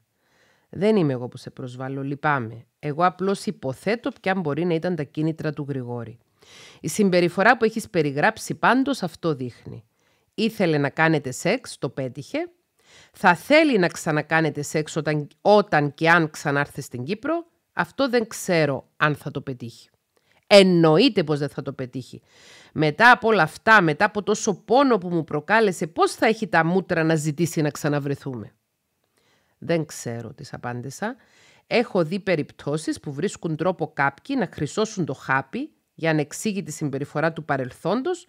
Δεν είμαι εγώ που σε προσβάλλω, λυπάμαι. Εγώ απλώς υποθέτω ποια μπορεί να ήταν τα κίνητρα του Γρηγόρη. Η συμπεριφορά που έχεις περιγράψει πάντως αυτό δείχνει. Ήθελε να κάνετε σεξ, το πέτυχε. Θα θέλει να ξανακάνετε σεξ όταν, όταν και αν ξανάρθει στην Κύπρο. Αυτό δεν ξέρω αν θα το πετύχει. Εννοείται πως δεν θα το πετύχει. Μετά από όλα αυτά, μετά από τόσο πόνο που μου προκάλεσε, πώς θα έχει τα μούτρα να ζητήσει να ξαναβρεθούμε. Δεν ξέρω, της απάντησα. Έχω δει περιπτώσεις που βρίσκουν τρόπο κάποιοι να χρυσώσουν το χάπι για ανεξήγητη συμπεριφορά του παρελθόντος,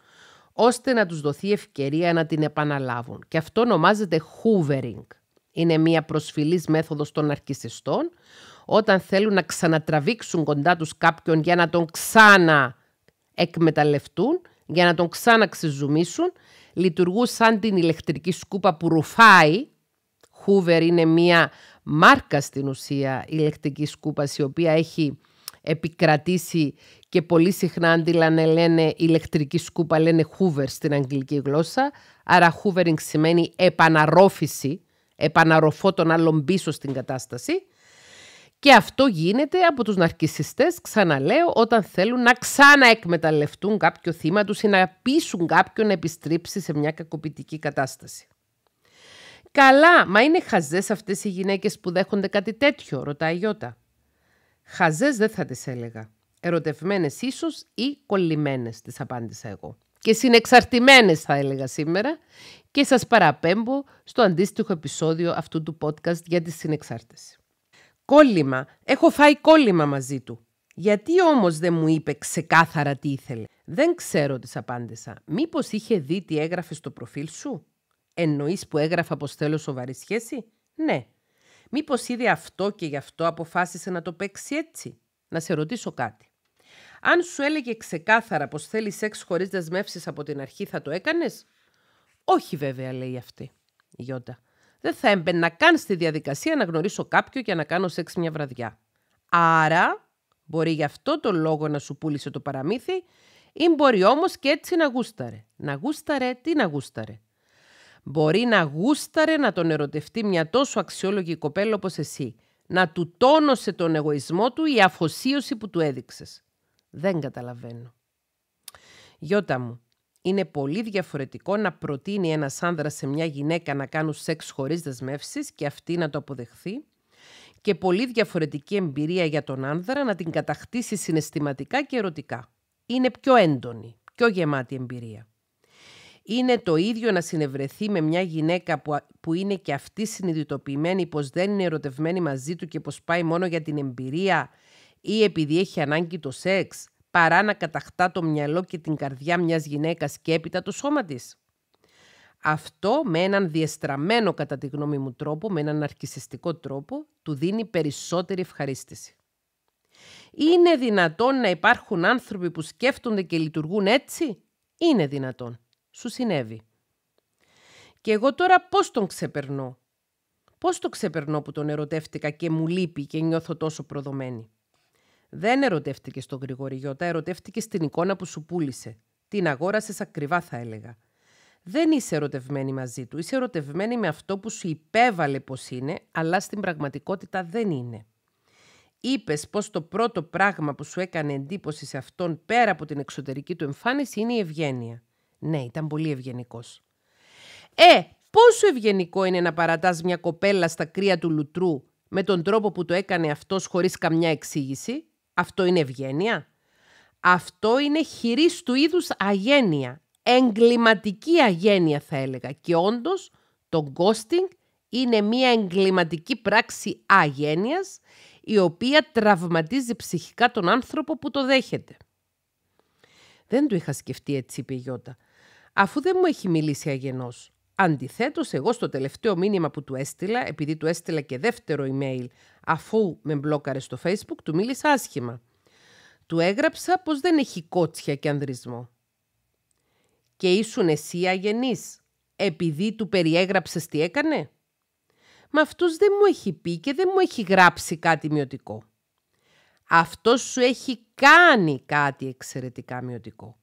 ώστε να τους δοθεί ευκαιρία να την επαναλάβουν. Και αυτό ονομάζεται hoovering. Είναι μια προσφυλής μέθοδος των αρκισιστών, όταν θέλουν να ξανατραβήξουν κοντά τους κάποιον για να τον ξαναεκμεταλλευτούν, εκμεταλλευτούν, για να τον ξαναξιζουμίσουν, λειτουργούν σαν την ηλεκτρική σκούπα που ρουφάει. Hoover είναι μια μάρκα στην ουσία ηλεκτρική σκούπα η οποία έχει επικρατήσει και πολύ συχνά αντιλάνε λένε ηλεκτρική σκούπα, λένε hoover στην αγγλική γλώσσα. Άρα hoovering σημαίνει επαναρρόφηση, επαναρροφώ τον άλλον πίσω στην κατάσταση. Και αυτό γίνεται από τους ναρκισιστές, ξαναλέω, όταν θέλουν να ξαναεκμεταλλευτούν κάποιο θύμα τους ή να πείσουν κάποιον να επιστρέψει σε μια κακοποιητική κατάσταση. Καλά, μα είναι χαζές αυτές οι γυναίκες που δέχονται κάτι τέτοιο, ρωτάει η Ιώτα. Χαζές δεν θα τις έλεγα. Ερωτευμένες ίσως ή κολλημένες, της απάντησα εγώ. Και συνεξαρτημένες θα έλεγα σήμερα και σας παραπέμπω στο αντίστοιχο επεισόδιο αυτού του podcast για τη συνεξάρτηση. Κόλλημα. Έχω φάει κόλλημα μαζί του. Γιατί όμως δεν μου είπε ξεκάθαρα τι ήθελε. Δεν ξέρω, της απάντησα. Μήπως είχε δει τι έγραφε στο προφίλ σου. Εννοείς που έγραφα πως θέλω σοβαρή σχέση. Ναι. Μήπως είδε αυτό και γι' αυτό αποφάσισε να το παίξει έτσι. Να σε ρωτήσω κάτι. Αν σου έλεγε ξεκάθαρα πως θέλεις σεξ χωρίς δεσμεύσεις από την αρχή θα το έκανες. Όχι βέβαια λέει αυτή η Γιόντα. Δεν θα έμπαινα καν στη διαδικασία να γνωρίσω κάποιον και να κάνω σεξ μια βραδιά. Άρα μπορεί γι' αυτό το λόγο να σου πούλησε το παραμύθι ή μπορεί όμως και έτσι να γούσταρε. Να γούσταρε, τι να γούσταρε. Μπορεί να γούσταρε να τον ερωτευτεί μια τόσο αξιόλογη κοπέλα όπως εσύ. Να του τόνωσε τον εγωισμό του η αφοσίωση που του έδειξες. Δεν καταλαβαίνω. Γιώτα μου, είναι πολύ διαφορετικό να προτείνει ένας άνδρας σε μια γυναίκα να κάνουν σεξ χωρίς δεσμεύσεις και αυτή να το αποδεχθεί και πολύ διαφορετική εμπειρία για τον άνδρα να την κατακτήσει συναισθηματικά και ερωτικά. Είναι πιο έντονη, πιο γεμάτη εμπειρία. Είναι το ίδιο να συνευρεθεί με μια γυναίκα που, που είναι και αυτή συνειδητοποιημένη πως δεν είναι ερωτευμένη μαζί του και πως πάει μόνο για την εμπειρία ή επειδή έχει ανάγκη το σεξ, παρά να καταχτά το μυαλό και την καρδιά μιας γυναίκας και έπειτα το σώμα της. Αυτό με έναν διεστραμμένο κατά τη γνώμη μου τρόπο, με έναν αρκισιστικό τρόπο, του δίνει περισσότερη ευχαρίστηση. Είναι δυνατόν να υπάρχουν άνθρωποι που σκέφτονται και λειτουργούν έτσι? Είναι δυνατόν. Σου συνέβη. Και εγώ τώρα πώς τον ξεπερνώ. Πώς το ξεπερνώ που τον ερωτεύτηκα και μου λείπει και νιώθω τόσο προδομένη. Δεν ερωτεύτηκες στον Γρηγοριώτα, ερωτεύτηκε στην εικόνα που σου πούλησε. Την αγόρασες ακριβά, θα έλεγα. Δεν είσαι ερωτευμένη μαζί του. Είσαι ερωτευμένη με αυτό που σου υπέβαλε πως είναι, αλλά στην πραγματικότητα δεν είναι. Είπες πως το πρώτο πράγμα που σου έκανε εντύπωση σε αυτόν πέρα από την εξωτερική του εμφάνιση είναι η ευγένεια. Ναι, ήταν πολύ ευγενικός. Ε, πόσο ευγενικό είναι να παρατάς μια κοπέλα στα κρύα του λουτρού με τον τρόπο που το έκανε αυτός χωρίς καμιά εξήγηση. Αυτό είναι ευγένεια. Αυτό είναι χειρίστου του είδους αγένεια. Εγκληματική αγένεια θα έλεγα. Και όντως το ghosting είναι μια εγκληματική πράξη αγένειας η οποία τραυματίζει ψυχικά τον άνθρωπο που το δέχεται. Δεν το είχα σκεφτεί έτσι, είπε η Γιώτα. Αφού δεν μου έχει μιλήσει αγενός, Αντιθέτως, εγώ στο τελευταίο μήνυμα που του έστειλα, επειδή του έστειλα και δεύτερο email αφού με μπλόκαρε στο facebook, του μίλησα άσχημα. Του έγραψα πως δεν έχει κότσια και ανδρισμό. Και ήσουν εσύ αγενής, επειδή του περιέγραψες τι έκανε. Μα αυτός δεν μου έχει πει και δεν μου έχει γράψει κάτι μειωτικό. Αυτός σου έχει κάνει κάτι εξαιρετικά μειωτικό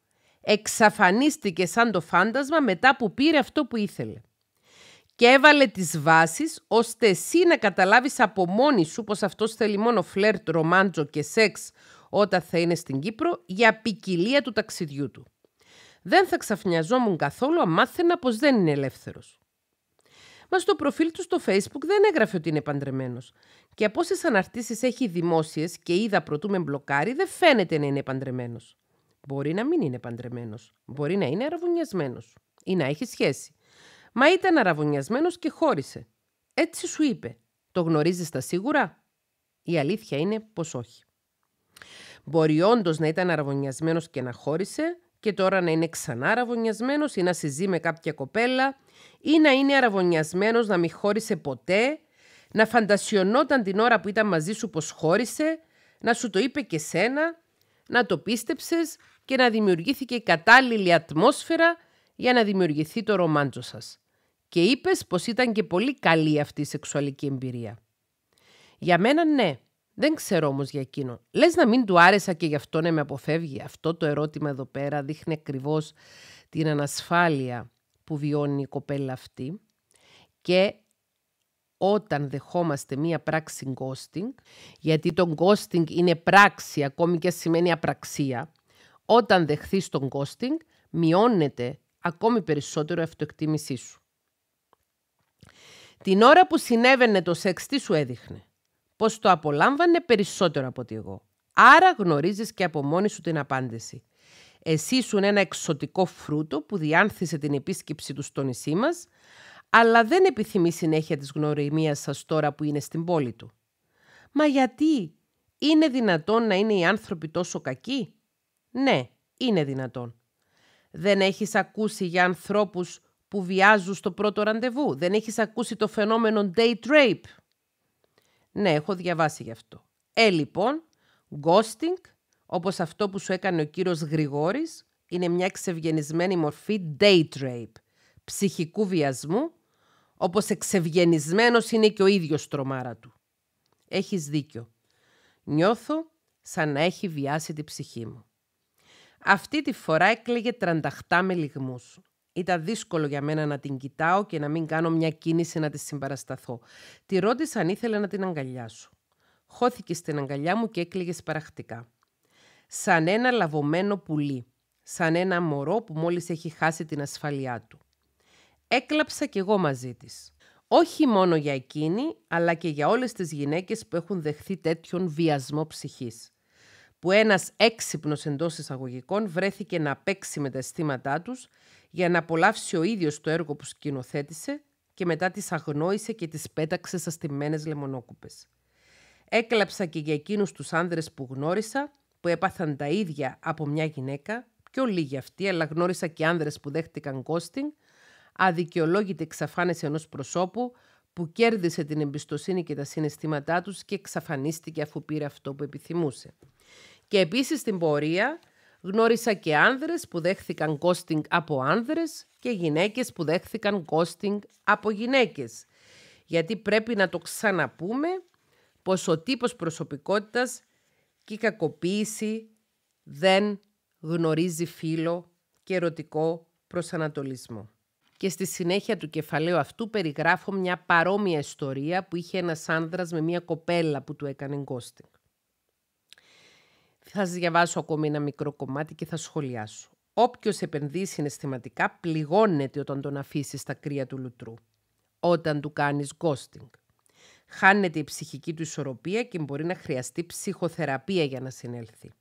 εξαφανίστηκε σαν το φάντασμα μετά που πήρε αυτό που ήθελε. Και έβαλε τις βάσεις ώστε εσύ να καταλάβεις από μόνη σου πως αυτός θέλει μόνο φλερτ, ρομάντζο και σεξ όταν θα είναι στην Κύπρο για ποικιλία του ταξιδιού του. Δεν θα ξαφνιαζόμουν καθόλου αν μάθαινα πως δεν είναι ελεύθερος. Μα το προφίλ του στο Facebook δεν έγραφε ότι είναι παντρεμένος. Και από όσες αναρτήσεις έχει δημόσιες και είδα πρωτού με μπλοκάρει, δεν φαίνεται να είναι παντρεμένος. Μπορεί να μην είναι παντρεμένος. Μπορεί να είναι αραβωνιασμένος. Ή να έχει σχέση. Μα ήταν αραβωνιασμένος και χώρισε. Έτσι σου είπε. Το γνωρίζεις τα σίγουρα. Η αλήθεια είναι πως όχι. Μπορεί όντως να ήταν αραβωνιασμένος και να χώρισε και τώρα να είναι ξανά αραβωνιασμένος ή να συζεί με κάποια κοπέλα ή να είναι αραβωνιασμένος να μην χώρισε ποτέ, να φαντασιωνόταν την ώρα που ήταν μαζί σου πως χώρισε, να σου το είπε και σένα, να το πίστεψες και να δημιουργήθηκε η κατάλληλη ατμόσφαιρα για να δημιουργηθεί το ρομάντζο σας. Και είπες πως ήταν και πολύ καλή αυτή η σεξουαλική εμπειρία. Για μένα ναι, δεν ξέρω όμως για εκείνο. Λες να μην του άρεσα και γι' αυτό να με αποφεύγει. Αυτό το ερώτημα εδώ πέρα δείχνει ακριβώς την ανασφάλεια που βιώνει η κοπέλα αυτή. Και όταν δεχόμαστε μία πράξη ghosting, γιατί το ghosting είναι πράξη, ακόμη και σημαίνει απραξία, όταν δεχθείς τον κόστινγκ, μειώνεται ακόμη περισσότερο η αυτοεκτίμησή σου. Την ώρα που συνέβαινε το σεξ, τι σου έδειχνε. Πως το απολάμβανε περισσότερο από ότι εγώ. Άρα γνωρίζεις και από μόνη σου την απάντηση. Εσύ ήσουν ένα εξωτικό φρούτο που διάνθησε την επίσκεψη του στο νησί μας, αλλά δεν επιθυμεί συνέχεια της γνωριμίας σας τώρα που είναι στην πόλη του. Μα γιατί είναι δυνατόν να είναι οι άνθρωποι τόσο κακοί. Ναι, είναι δυνατόν. Δεν έχεις ακούσει για ανθρώπους που βιάζουν στο πρώτο ραντεβού. Δεν έχεις ακούσει το φαινόμενο date rape. Ναι, έχω διαβάσει γι' αυτό. Ε, λοιπόν, ghosting, όπως αυτό που σου έκανε ο κύριος Γρηγόρης, είναι μια εξευγενισμένη μορφή date rape, ψυχικού βιασμού, όπως εξευγενισμένος είναι και ο ίδιος τρομάρα του. Έχεις δίκιο. Νιώθω σαν να έχει βιάσει τη ψυχή μου. Αυτή τη φορά έκλαιγε 38 με λιγμούς. Ήταν δύσκολο για μένα να την κοιτάω και να μην κάνω μια κίνηση να της συμπαρασταθώ. Τη ρώτησα αν ήθελα να την αγκαλιάσω. Χώθηκε στην αγκαλιά μου και έκλαιγε σπαραχτικά. Σαν ένα λαβωμένο πουλί. Σαν ένα μωρό που μόλις έχει χάσει την ασφαλειά του. Έκλαψα κι εγώ μαζί της. Όχι μόνο για εκείνη, αλλά και για όλες τις γυναίκες που έχουν δεχθεί τέτοιον βιασμό ψυχής που ένας έξυπνος εντός εισαγωγικών βρέθηκε να παίξει με τα αισθήματά τους για να απολαύσει ο ίδιος το έργο που σκηνοθέτησε και μετά τις αγνόησε και τις πέταξε σαν στιμμένες λεμονόκουπες. Έκλαψα και για εκείνους τους άνδρες που γνώρισα, που έπαθαν τα ίδια από μια γυναίκα, πιο λίγοι αυτοί, αλλά γνώρισα και άνδρες που δέχτηκαν κόστινγκ, αδικαιολόγητη εξαφάνιση ενός προσώπου που κέρδισε την εμπιστοσύνη και τα συναισθήματά τους και εξαφανίστηκε αφού πήρε αυτό που επιθυμούσε. Και επίσης στην πορεία γνώρισα και άνδρες που δέχθηκαν κόστινγκ από άνδρες και γυναίκες που δέχθηκαν κόστινγκ από γυναίκες. Γιατί πρέπει να το ξαναπούμε πως ο τύπος προσωπικότητας και η κακοποίηση δεν γνωρίζει φίλο και ερωτικό προσανατολισμό. Και στη συνέχεια του κεφαλαίου αυτού περιγράφω μια παρόμοια ιστορία που είχε ένας άνδρας με μια κοπέλα που του έκανε γκόστινγκ. Θα σας διαβάσω ακόμη ένα μικρό κομμάτι και θα σχολιάσω. Όποιος επενδύσει συναισθηματικά πληγώνεται όταν τον αφήσεις στα κρύα του λουτρού. Όταν του κάνεις ghosting. Χάνεται η ψυχική του ισορροπία και μπορεί να χρειαστεί ψυχοθεραπεία για να συνέλθει.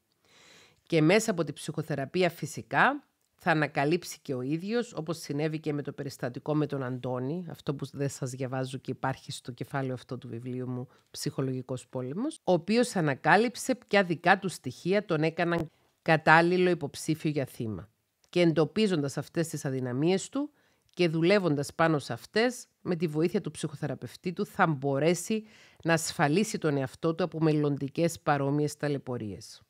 Και μέσα από τη ψυχοθεραπεία φυσικά θα ανακαλύψει και ο ίδιος, όπως συνέβη και με το περιστατικό με τον Αντώνη, αυτό που δεν σας διαβάζω και υπάρχει στο κεφάλαιο αυτό του βιβλίου μου, «Ψυχολογικός πόλεμος», ο οποίος ανακάλυψε ποια δικά του στοιχεία τον έκαναν κατάλληλο υποψήφιο για θύμα. Και εντοπίζοντας αυτές τις αδυναμίες του και δουλεύοντας πάνω σε αυτές, με τη βοήθεια του ψυχοθεραπευτή του θα μπορέσει να ασφαλίσει τον εαυτό του από μελλοντικές παρόμοιες ταλαιπωρίες.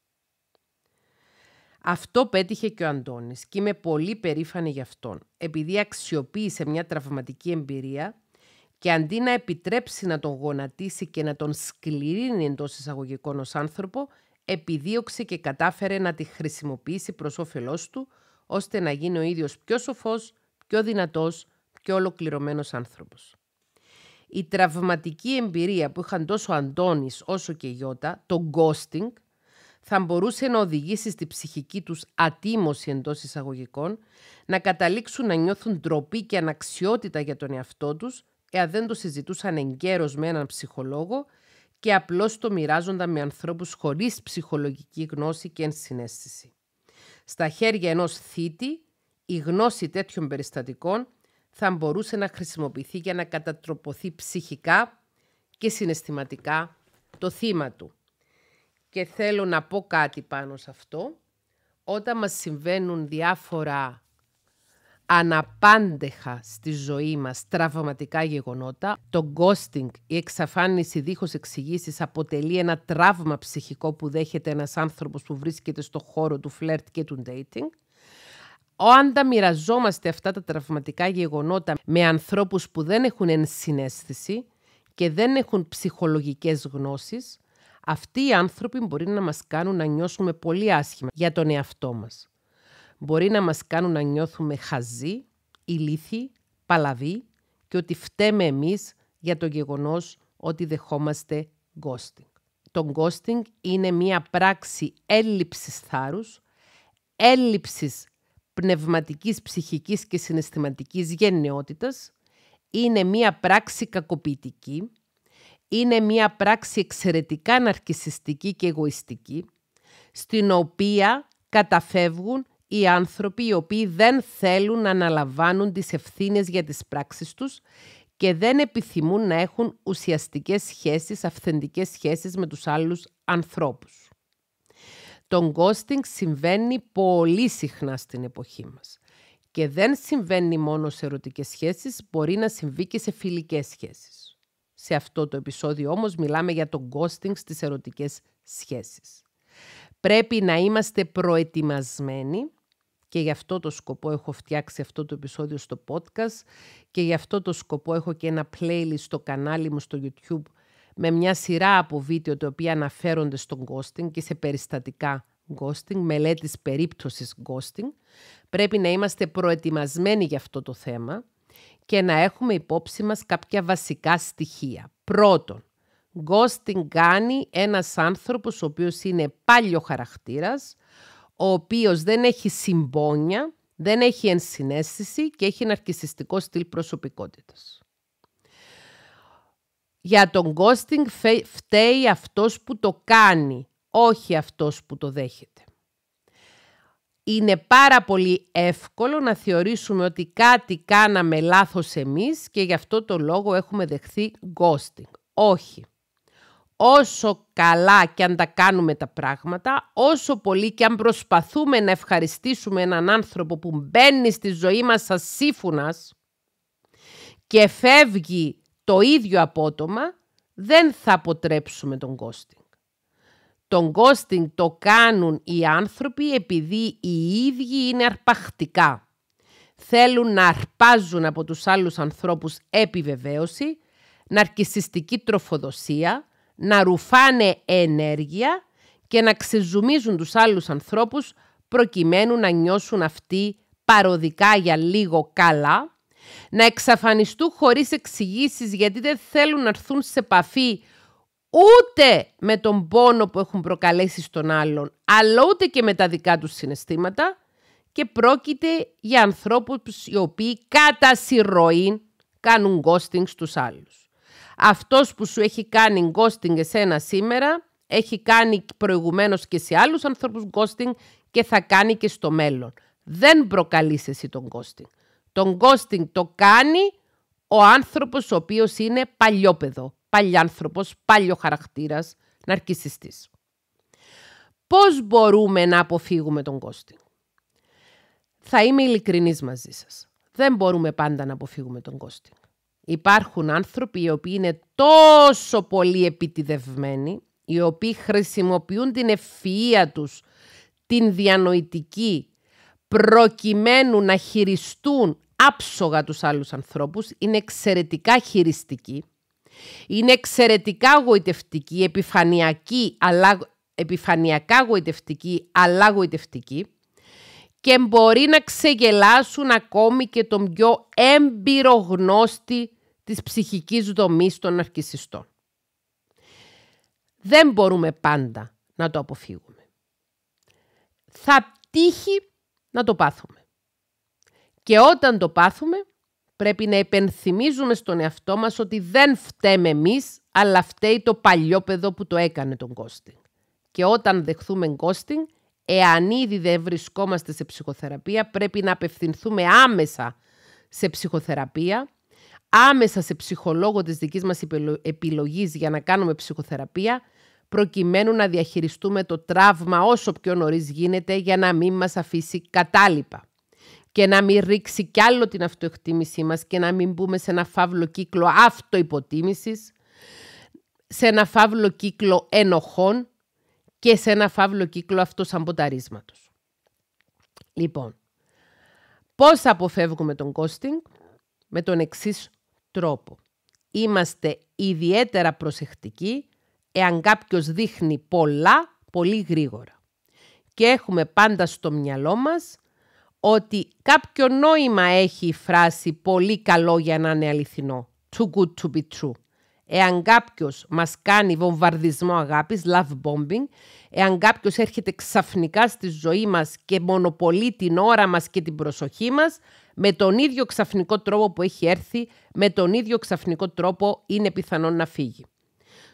Αυτό πέτυχε και ο Αντώνης και είμαι πολύ περήφανη γι' αυτόν, επειδή αξιοποίησε μια τραυματική εμπειρία και αντί να επιτρέψει να τον γονατίσει και να τον σκληρύνει εντός εισαγωγικών ως άνθρωπο, επιδίωξε και κατάφερε να τη χρησιμοποιήσει προς όφελός του, ώστε να γίνει ο ίδιος πιο σοφός, πιο δυνατός, πιο ολοκληρωμένος άνθρωπος. Η τραυματική εμπειρία που είχαν τόσο ο Αντώνης όσο και η το ghosting, θα μπορούσε να οδηγήσει στη ψυχική τους ατίμωση εντός εισαγωγικών, να καταλήξουν να νιώθουν ντροπή και αναξιότητα για τον εαυτό τους, εάν δεν το συζητούσαν εγκαίρως με έναν ψυχολόγο και απλώς το μοιράζονταν με ανθρώπους χωρίς ψυχολογική γνώση και ενσυναίσθηση. Στα χέρια ενός θήτη, η γνώση τέτοιων περιστατικών θα μπορούσε να χρησιμοποιηθεί για να κατατροποθεί ψυχικά και συναισθηματικά το θύμα του και θέλω να πω κάτι πάνω σε αυτό. Όταν μας συμβαίνουν διάφορα αναπάντεχα στη ζωή μας τραυματικά γεγονότα, το ghosting, η εξαφάνιση δίχως εξηγήσεις αποτελεί ένα τραύμα ψυχικό που δέχεται ένας άνθρωπος που βρίσκεται στο χώρο του φλερτ και του dating. Όταν τα μοιραζόμαστε αυτά τα τραυματικά γεγονότα με ανθρώπους που δεν έχουν ενσυναίσθηση και δεν έχουν ψυχολογικές γνώσεις, αυτοί οι άνθρωποι μπορεί να μας κάνουν να νιώσουμε πολύ άσχημα για τον εαυτό μας. Μπορεί να μας κάνουν να νιώθουμε χαζοί, ηλίθιοι, παλαβοί και ότι φταίμε εμείς για το γεγονός ότι δεχόμαστε ghosting. Το ghosting είναι μία πράξη έλλειψης θάρρους, έλλειψης πνευματικής, ψυχικής και συναισθηματικής γενναιότητας, είναι μία πράξη κακοποιητική, είναι μια πράξη εξαιρετικά ναρκισιστική και εγωιστική, στην οποία καταφεύγουν οι άνθρωποι οι οποίοι δεν θέλουν να αναλαμβάνουν τις ευθύνες για τις πράξεις τους και δεν επιθυμούν να έχουν ουσιαστικές σχέσεις, αυθεντικές σχέσεις με τους άλλους ανθρώπους. Το ghosting συμβαίνει πολύ συχνά στην εποχή μας. Και δεν συμβαίνει μόνο σε ερωτικές σχέσεις, μπορεί να συμβεί και σε φιλικές σχέσεις. Σε αυτό το επεισόδιο όμως μιλάμε για το ghosting στις ερωτικές σχέσεις. Πρέπει να είμαστε προετοιμασμένοι και γι' αυτό το σκοπό έχω φτιάξει αυτό το επεισόδιο στο podcast και γι' αυτό το σκοπό έχω και ένα playlist στο κανάλι μου στο YouTube με μια σειρά από βίντεο τα οποία αναφέρονται στο ghosting και σε περιστατικά ghosting, μελέτης περίπτωσης ghosting. Πρέπει να είμαστε προετοιμασμένοι για αυτό το θέμα και να έχουμε υπόψη μας κάποια βασικά στοιχεία. Πρώτον, ghosting κάνει ένας άνθρωπος ο οποίος είναι πάλιο χαρακτήρας, ο οποίος δεν έχει συμπόνια, δεν έχει ενσυναίσθηση και έχει ναρκισιστικό στυλ προσωπικότητας. Για τον ghosting φταίει αυτός που το κάνει, όχι αυτός που το δέχεται είναι πάρα πολύ εύκολο να θεωρήσουμε ότι κάτι κάναμε λάθος εμείς και γι' αυτό το λόγο έχουμε δεχθεί ghosting. Όχι. Όσο καλά και αν τα κάνουμε τα πράγματα, όσο πολύ και αν προσπαθούμε να ευχαριστήσουμε έναν άνθρωπο που μπαίνει στη ζωή μας σαν και φεύγει το ίδιο απότομα, δεν θα αποτρέψουμε τον ghosting τον κόστινγκ το κάνουν οι άνθρωποι επειδή οι ίδιοι είναι αρπαχτικά. Θέλουν να αρπάζουν από τους άλλους ανθρώπους επιβεβαίωση, ναρκισιστική τροφοδοσία, να ρουφάνε ενέργεια και να ξεζουμίζουν τους άλλους ανθρώπους προκειμένου να νιώσουν αυτοί παροδικά για λίγο καλά, να εξαφανιστούν χωρίς εξηγήσεις γιατί δεν θέλουν να έρθουν σε επαφή ούτε με τον πόνο που έχουν προκαλέσει στον άλλον, αλλά ούτε και με τα δικά τους συναισθήματα και πρόκειται για ανθρώπους οι οποίοι κατά συρροή κάνουν ghosting στους άλλους. Αυτός που σου έχει κάνει ghosting εσένα σήμερα, έχει κάνει προηγουμένως και σε άλλους ανθρώπους ghosting και θα κάνει και στο μέλλον. Δεν προκαλείς εσύ τον ghosting. Τον ghosting το κάνει ο άνθρωπος ο οποίος είναι παλιόπαιδο παλιάνθρωπος, πάλιο χαρακτήρας, ναρκισιστής. Πώς μπορούμε να αποφύγουμε τον κόστη; Θα είμαι ειλικρινής μαζί σας. Δεν μπορούμε πάντα να αποφύγουμε τον κόστη. Υπάρχουν άνθρωποι οι οποίοι είναι τόσο πολύ επιτιδευμένοι, οι οποίοι χρησιμοποιούν την ευφυΐα τους, την διανοητική, προκειμένου να χειριστούν άψογα τους άλλους ανθρώπους, είναι εξαιρετικά χειριστικοί είναι εξαιρετικά γοητευτική, επιφανειακή, αλλά, επιφανειακά γοητευτική, αλλά γοητευτική και μπορεί να ξεγελάσουν ακόμη και τον πιο έμπειρο γνώστη της ψυχικής δομής των αρχισιστών. Δεν μπορούμε πάντα να το αποφύγουμε. Θα τύχει να το πάθουμε. Και όταν το πάθουμε, πρέπει να επενθυμίζουμε στον εαυτό μας ότι δεν φταίμε εμείς, αλλά φταίει το παλιό παιδό που το έκανε τον κόστινγκ. Και όταν δεχθούμε κόστινγκ, εάν ήδη δεν βρισκόμαστε σε ψυχοθεραπεία, πρέπει να απευθυνθούμε άμεσα σε ψυχοθεραπεία, άμεσα σε ψυχολόγο της δικής μας επιλογής για να κάνουμε ψυχοθεραπεία, προκειμένου να διαχειριστούμε το τραύμα όσο πιο νωρίς γίνεται για να μην μας αφήσει κατάλοιπα και να μην ρίξει κι άλλο την αυτοεκτίμησή μας και να μην μπούμε σε ένα φαύλο κύκλο αυτοϋποτίμησης, σε ένα φαύλο κύκλο ενοχών και σε ένα φαύλο κύκλο αυτοσαμποταρίσματος. Λοιπόν, πώς αποφεύγουμε τον κόστινγκ... Με τον εξής τρόπο. Είμαστε ιδιαίτερα προσεκτικοί εάν κάποιος δείχνει πολλά πολύ γρήγορα. Και έχουμε πάντα στο μυαλό μας ότι κάποιο νόημα έχει η φράση «πολύ καλό για να είναι αληθινό». Too good to be true. Εάν κάποιος μας κάνει βομβαρδισμό αγάπης, love bombing, εάν κάποιος έρχεται ξαφνικά στη ζωή μας και μονοπολεί την ώρα μας και την προσοχή μας, με τον ίδιο ξαφνικό τρόπο που έχει έρθει, με τον ίδιο ξαφνικό τρόπο είναι πιθανόν να φύγει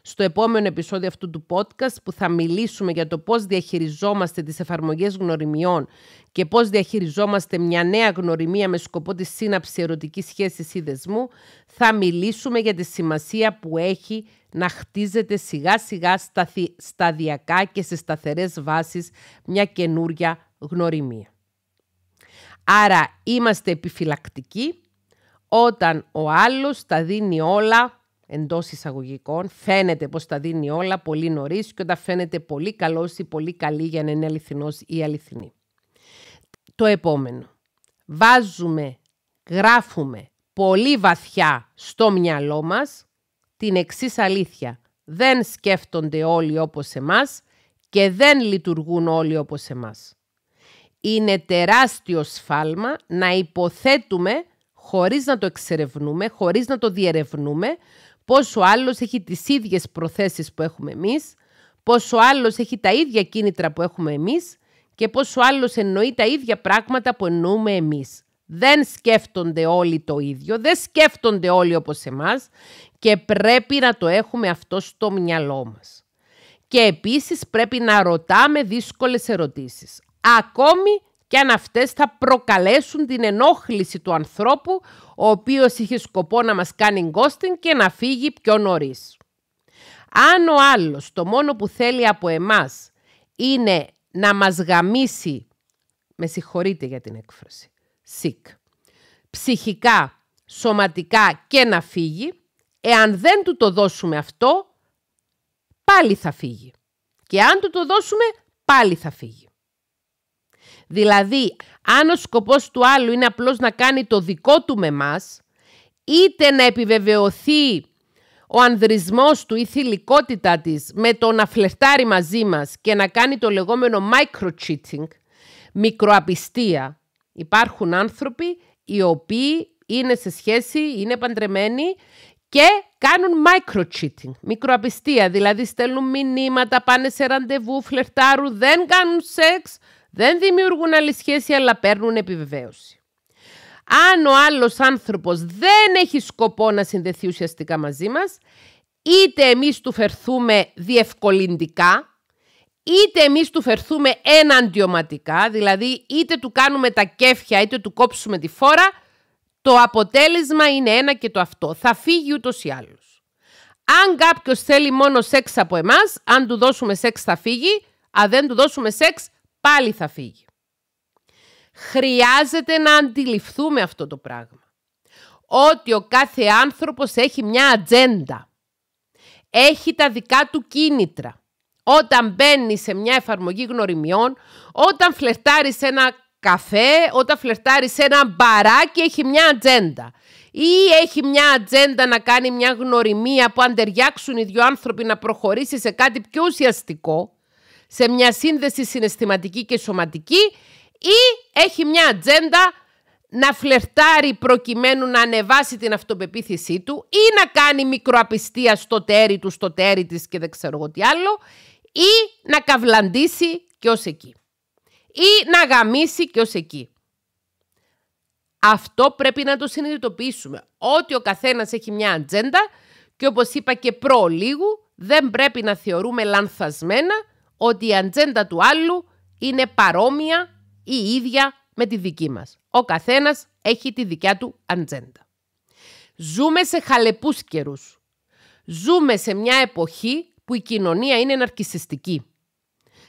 στο επόμενο επεισόδιο αυτού του podcast που θα μιλήσουμε για το πώς διαχειριζόμαστε τις εφαρμογές γνωριμιών και πώς διαχειριζόμαστε μια νέα γνωριμία με σκοπό τη σύναψη ερωτικής σχέσης ή δεσμού, θα μιλήσουμε για τη σημασία που έχει να χτίζεται σιγά σιγά σταδιακά και σε σταθερές βάσεις μια καινούρια γνωριμία. Άρα είμαστε επιφυλακτικοί όταν ο άλλος τα δίνει όλα εντός εισαγωγικών. Φαίνεται πως τα δίνει όλα πολύ νωρίς και όταν φαίνεται πολύ καλός ή πολύ καλή για να είναι αληθινός ή αληθινή. Το επόμενο. Βάζουμε, γράφουμε πολύ βαθιά στο μυαλό μας την εξής αλήθεια. Δεν σκέφτονται όλοι όπως εμάς και δεν λειτουργούν όλοι όπως εμάς. Είναι τεράστιο σφάλμα να υποθέτουμε χωρίς να το εξερευνούμε, χωρίς να το διερευνούμε, Πόσο άλλος έχει τις ίδιες προθέσεις που έχουμε εμείς, πόσο άλλος έχει τα ίδια κίνητρα που έχουμε εμείς και πόσο άλλος εννοεί τα ίδια πράγματα που εννοούμε εμείς. Δεν σκέφτονται όλοι το ίδιο, δεν σκέφτονται όλοι όπως εμάς και πρέπει να το έχουμε αυτό στο μυαλό μας. Και επίσης πρέπει να ρωτάμε δύσκολες ερωτήσεις. Ακόμη και αν αυτές θα προκαλέσουν την ενόχληση του ανθρώπου, ο οποίος είχε σκοπό να μας κάνει γκόστιν και να φύγει πιο νωρίς. Αν ο άλλος το μόνο που θέλει από εμάς είναι να μας γαμίσει, με συγχωρείτε για την έκφραση, sick, ψυχικά, σωματικά και να φύγει, εάν δεν του το δώσουμε αυτό, πάλι θα φύγει. Και αν του το δώσουμε, πάλι θα φύγει. Δηλαδή, αν ο σκοπός του άλλου είναι απλώς να κάνει το δικό του με μας, είτε να επιβεβαιωθεί ο ανδρισμός του, η θηλυκότητα της με το να φλερτάρει μαζί μας και να κάνει το λεγόμενο micro-cheating, μικροαπιστία. Υπάρχουν άνθρωποι οι οποίοι είναι σε σχέση, είναι παντρεμένοι και κάνουν micro-cheating, μικροαπιστία. Δηλαδή στέλνουν μηνύματα, πάνε σε ραντεβού, φλερτάρουν, δεν κάνουν σεξ, δεν δημιουργούν άλλη σχέση, αλλά παίρνουν επιβεβαίωση. Αν ο άλλος άνθρωπος δεν έχει σκοπό να συνδεθεί ουσιαστικά μαζί μας, είτε εμείς του φερθούμε διευκολυντικά, είτε εμείς του φερθούμε εναντιωματικά, δηλαδή είτε του κάνουμε τα κέφια, είτε του κόψουμε τη φόρα, το αποτέλεσμα είναι ένα και το αυτό. Θα φύγει ούτως ή άλλως. Αν κάποιος θέλει μόνο σεξ από εμάς, αν του δώσουμε σεξ θα φύγει, αν δεν του δώσουμε σεξ πάλι θα φύγει. Χρειάζεται να αντιληφθούμε αυτό το πράγμα. Ότι ο κάθε άνθρωπος έχει μια ατζέντα. Έχει τα δικά του κίνητρα. Όταν μπαίνει σε μια εφαρμογή γνωριμιών, όταν φλερτάρει σε ένα καφέ, όταν φλερτάρει σε ένα μπαράκι, έχει μια ατζέντα. Ή έχει μια ατζέντα να κάνει μια γνωριμία που αν ταιριάξουν οι δύο άνθρωποι να προχωρήσει σε κάτι πιο ουσιαστικό, σε μια σύνδεση συναισθηματική και σωματική ή έχει μια ατζέντα να φλερτάρει προκειμένου να ανεβάσει την αυτοπεποίθησή του ή να κάνει μικροαπιστία στο τέρι του, στο τέρι της και δεν ξέρω εγώ τι άλλο ή να καυλαντήσει και ως εκεί ή να γαμίσει και ως εκεί. Αυτό πρέπει να το συνειδητοποιήσουμε, ότι ο καθένας έχει μια ατζέντα και όπως είπα και προ λίγου δεν πρέπει να θεωρούμε λανθασμένα ότι η ατζέντα του άλλου είναι παρόμοια ή ίδια με τη δική μας. Ο καθένας έχει τη δικιά του ατζέντα. Ζούμε σε χαλεπούς καιρούς. Ζούμε σε μια εποχή που η κοινωνία είναι ναρκισιστική.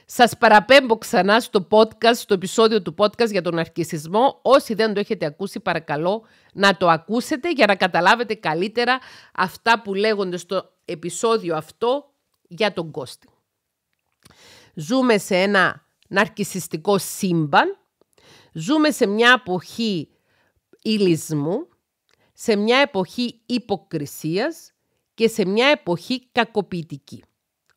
Σας παραπέμπω ξανά στο podcast, στο επεισόδιο του podcast για τον αρκισισμό. Όσοι δεν το έχετε ακούσει παρακαλώ να το ακούσετε για να καταλάβετε καλύτερα αυτά που λέγονται στο επεισόδιο αυτό για τον Κώστη. Ζούμε σε ένα ναρκισιστικό σύμπαν, ζούμε σε μια εποχή ήλισμου, σε μια εποχή υποκρισίας και σε μια εποχή κακοποιητική.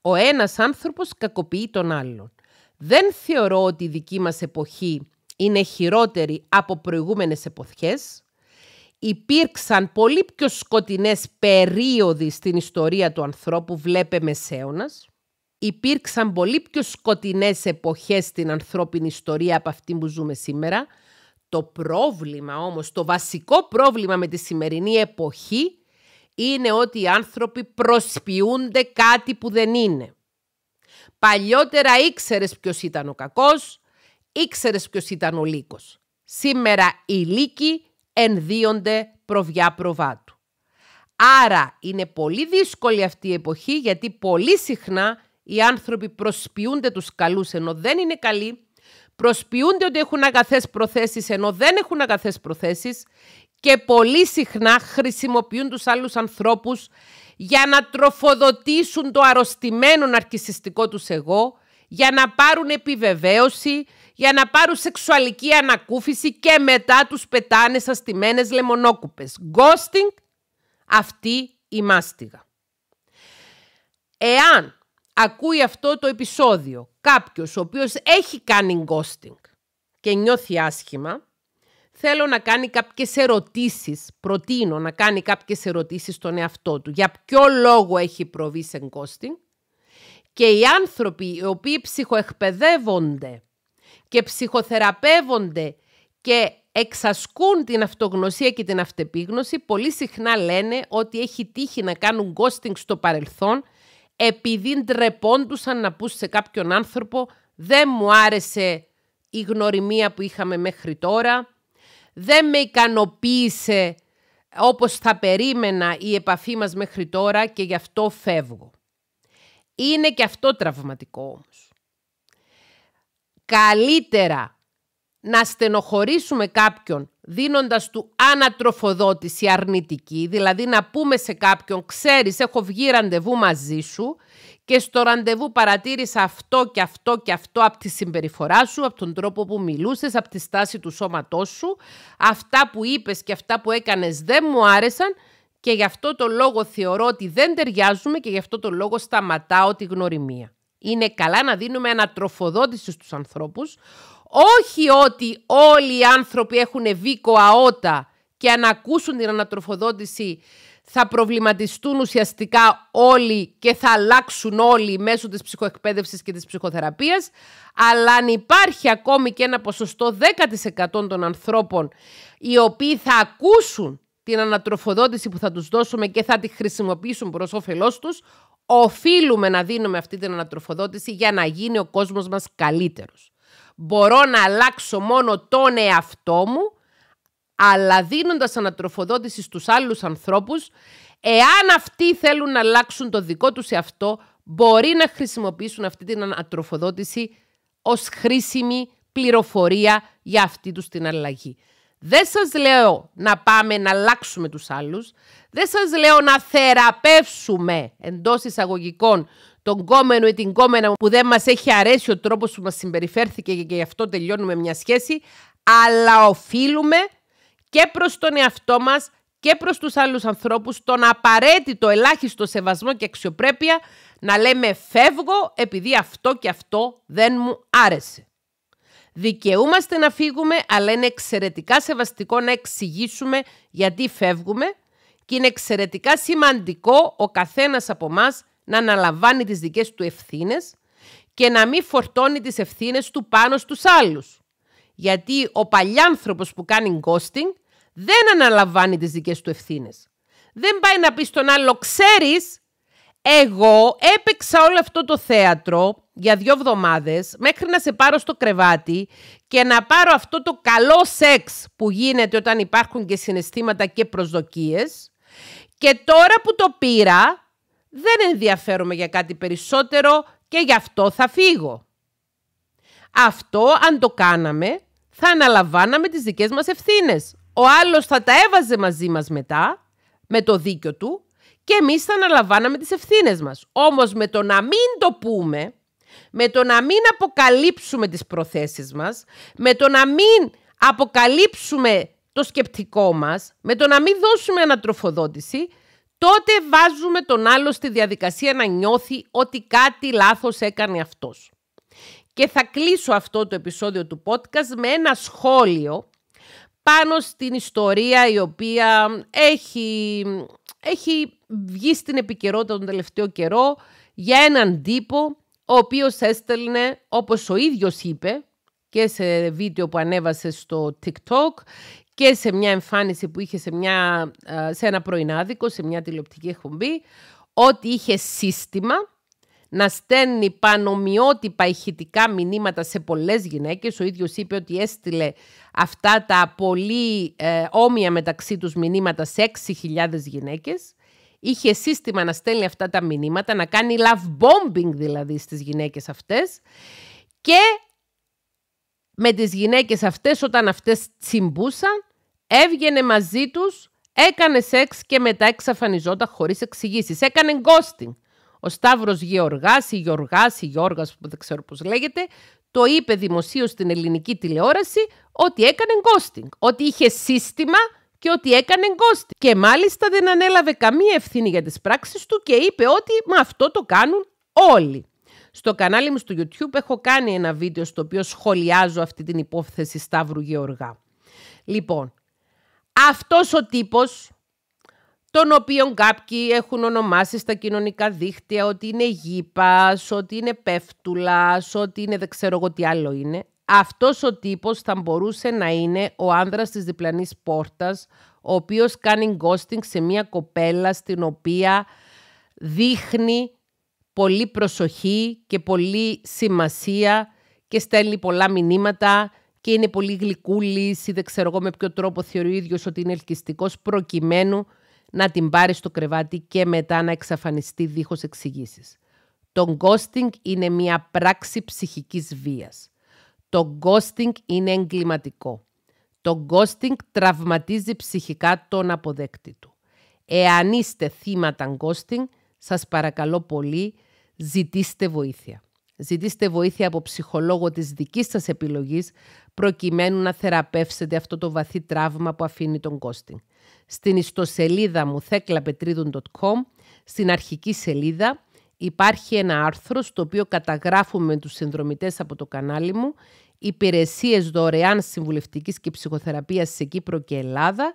Ο ένας άνθρωπος κακοποιεί τον άλλον. Δεν θεωρώ ότι η δική μας εποχή είναι χειρότερη από προηγούμενες εποχές. Υπήρξαν πολύ πιο σκοτεινές περίοδοι στην ιστορία του ανθρώπου, βλέπε μεσαίωνας υπήρξαν πολύ πιο σκοτεινές εποχές στην ανθρώπινη ιστορία από αυτή που ζούμε σήμερα. Το πρόβλημα όμως, το βασικό πρόβλημα με τη σημερινή εποχή είναι ότι οι άνθρωποι προσποιούνται κάτι που δεν είναι. Παλιότερα ήξερες ποιος ήταν ο κακός, ήξερες ποιος ήταν ο λύκος. Σήμερα οι λύκοι ενδύονται προβιά προβάτου. Άρα είναι πολύ δύσκολη αυτή η εποχή γιατί πολύ συχνά οι άνθρωποι προσποιούνται τους καλούς ενώ δεν είναι καλοί, προσποιούνται ότι έχουν αγαθές προθέσεις ενώ δεν έχουν αγαθές προθέσεις και πολύ συχνά χρησιμοποιούν τους άλλους ανθρώπους για να τροφοδοτήσουν το αρρωστημένο ναρκισιστικό τους εγώ, για να πάρουν επιβεβαίωση, για να πάρουν σεξουαλική ανακούφιση και μετά τους πετάνε σαν στιμένες λεμονόκουπες. Ghosting, αυτή η μάστιγα. Εάν ακούει αυτό το επεισόδιο κάποιος ο οποίος έχει κάνει γκόστινγκ και νιώθει άσχημα, θέλω να κάνει κάποιες ερωτήσεις, προτείνω να κάνει κάποιες ερωτήσεις στον εαυτό του. Για ποιο λόγο έχει προβεί σε γκόστινγκ και οι άνθρωποι οι οποίοι ψυχοεκπαιδεύονται και ψυχοθεραπεύονται και εξασκούν την αυτογνωσία και την αυτεπίγνωση, πολύ συχνά λένε ότι έχει τύχει να κάνουν ghosting στο παρελθόν επειδή ντρεπόντουσαν να πουσε σε κάποιον άνθρωπο δεν μου άρεσε η γνωριμία που είχαμε μέχρι τώρα, δεν με ικανοποίησε όπως θα περίμενα η επαφή μας μέχρι τώρα και γι' αυτό φεύγω. Είναι και αυτό τραυματικό όμως. Καλύτερα να στενοχωρήσουμε κάποιον δίνοντας του ανατροφοδότηση αρνητική, δηλαδή να πούμε σε κάποιον «Ξέρεις, έχω βγει ραντεβού μαζί σου και στο ραντεβού παρατήρησα αυτό και αυτό και αυτό από τη συμπεριφορά σου, από τον τρόπο που μιλούσες, από τη στάση του σώματός σου, αυτά που είπες και αυτά που έκανες δεν μου άρεσαν και γι' αυτό το λόγο θεωρώ ότι δεν ταιριάζουμε και γι' αυτό το λόγο σταματάω τη γνωριμία». Είναι καλά να δίνουμε ανατροφοδότηση στους ανθρώπους, όχι ότι όλοι οι άνθρωποι έχουν βίκο αότα και αν ακούσουν την ανατροφοδότηση θα προβληματιστούν ουσιαστικά όλοι και θα αλλάξουν όλοι μέσω της ψυχοεκπαίδευσης και της ψυχοθεραπείας, αλλά αν υπάρχει ακόμη και ένα ποσοστό 10% των ανθρώπων οι οποίοι θα ακούσουν την ανατροφοδότηση που θα τους δώσουμε και θα τη χρησιμοποιήσουν προς όφελός τους, οφείλουμε να δίνουμε αυτή την ανατροφοδότηση για να γίνει ο κόσμος μας καλύτερος μπορώ να αλλάξω μόνο τον εαυτό μου, αλλά δίνοντας ανατροφοδότηση στους άλλους ανθρώπους, εάν αυτοί θέλουν να αλλάξουν το δικό τους εαυτό, μπορεί να χρησιμοποιήσουν αυτή την ανατροφοδότηση ως χρήσιμη πληροφορία για αυτή τους την αλλαγή. Δεν σας λέω να πάμε να αλλάξουμε τους άλλους, δεν σας λέω να θεραπεύσουμε εντός εισαγωγικών τον κόμενο ή την κόμενα που δεν μας έχει αρέσει ο τρόπος που μας συμπεριφέρθηκε και γι' αυτό τελειώνουμε μια σχέση, αλλά οφείλουμε και προς τον εαυτό μας και προς τους άλλους ανθρώπους τον απαραίτητο ελάχιστο σεβασμό και αξιοπρέπεια να λέμε φεύγω επειδή αυτό και αυτό δεν μου άρεσε. Δικαιούμαστε να φύγουμε, αλλά είναι εξαιρετικά σεβαστικό να εξηγήσουμε γιατί φεύγουμε και είναι εξαιρετικά σημαντικό ο καθένας από μας να αναλαμβάνει τις δικές του ευθύνες και να μην φορτώνει τις ευθύνες του πάνω στους άλλους. Γιατί ο παλιάνθρωπος που κάνει γκόστινγκ... δεν αναλαμβάνει τις δικές του ευθύνες. Δεν πάει να πει στον άλλο, ξέρεις, εγώ έπαιξα όλο αυτό το θέατρο για δύο εβδομάδες μέχρι να σε πάρω στο κρεβάτι και να πάρω αυτό το καλό σεξ που γίνεται όταν υπάρχουν και συναισθήματα και προσδοκίες και τώρα που το πήρα δεν ενδιαφέρομαι για κάτι περισσότερο και γι' αυτό θα φύγω. Αυτό αν το κάναμε θα αναλαμβάναμε τις δικές μας ευθύνες. Ο άλλος θα τα έβαζε μαζί μας μετά, με το δίκιο του, και εμείς θα αναλαμβάναμε τις ευθύνες μας. Όμως με το να μην το πούμε, με το να μην αποκαλύψουμε τις προθέσεις μας, με το να μην αποκαλύψουμε το σκεπτικό μας, με το να μην δώσουμε ανατροφοδότηση, τότε βάζουμε τον άλλο στη διαδικασία να νιώθει ότι κάτι λάθος έκανε αυτός. Και θα κλείσω αυτό το επεισόδιο του podcast με ένα σχόλιο πάνω στην ιστορία η οποία έχει, έχει βγει στην επικαιρότητα τον τελευταίο καιρό για έναν τύπο ο οποίος έστελνε, όπως ο ίδιος είπε, και σε βίντεο που ανέβασε στο TikTok και σε μια εμφάνιση που είχε σε, μια, ε, σε ένα πρωινάδικο, σε μια τηλεοπτική εκπομπή, ότι είχε σύστημα να στέλνει πανομοιότυπα ηχητικά μηνύματα σε πολλές γυναίκες. Ο ίδιος είπε ότι έστειλε αυτά τα πολύ ε, όμοια μεταξύ τους μηνύματα σε 6.000 γυναίκες. Είχε σύστημα να στέλνει αυτά τα μηνύματα, να κάνει love bombing δηλαδή στις γυναίκες αυτές. Και με τις γυναίκες αυτές όταν αυτές τσιμπούσαν έβγαινε μαζί τους, έκανε σεξ και μετά εξαφανιζόταν χωρίς εξηγήσεις. Έκανε γκόστινγκ. Ο Σταύρος Γεωργάς ή Γεωργάς ή Γιώργας που δεν ξέρω πώς λέγεται, το είπε δημοσίως στην ελληνική τηλεόραση ότι έκανε γκόστινγκ. ότι είχε σύστημα και ότι έκανε ghosting. Και μάλιστα δεν ανέλαβε καμία ευθύνη για τις πράξεις του και είπε ότι με αυτό το κάνουν όλοι. Στο κανάλι μου στο YouTube έχω κάνει ένα βίντεο στο οποίο σχολιάζω αυτή την υπόθεση Σταύρου Γεωργά. Λοιπόν, αυτός ο τύπος, τον οποίον κάποιοι έχουν ονομάσει στα κοινωνικά δίκτυα ότι είναι γήπας, ότι είναι πέφτουλας, ότι είναι δεν ξέρω εγώ τι άλλο είναι. Αυτός ο τύπος θα μπορούσε να είναι ο άνδρας της διπλανής πόρτας, ο οποίος κάνει γκόστινγκ σε μια κοπέλα στην οποία δείχνει πολύ προσοχή και πολύ σημασία και στέλνει πολλά μηνύματα και είναι πολύ γλυκούλης ή δεν ξέρω εγώ με ποιο τρόπο θεωρεί ο ίδιος ότι είναι ελκυστικός προκειμένου να την πάρει στο κρεβάτι και μετά να εξαφανιστεί δίχως εξηγήσεις. Το ghosting είναι μια πράξη ψυχικής βίας. Το ghosting είναι εγκληματικό. Το ghosting τραυματίζει ψυχικά τον αποδέκτη του. Εάν είστε θύματα ghosting, σας παρακαλώ πολύ, ζητήστε βοήθεια. Ζητήστε βοήθεια από ψυχολόγο της δικής σας επιλογής, προκειμένου να θεραπεύσετε αυτό το βαθύ τραύμα που αφήνει τον Κώστη. Στην ιστοσελίδα μου theklapetridon.com, στην αρχική σελίδα, υπάρχει ένα άρθρο στο οποίο καταγράφουμε τους συνδρομητές από το κανάλι μου υπηρεσίες δωρεάν συμβουλευτικής και ψυχοθεραπείας σε Κύπρο και Ελλάδα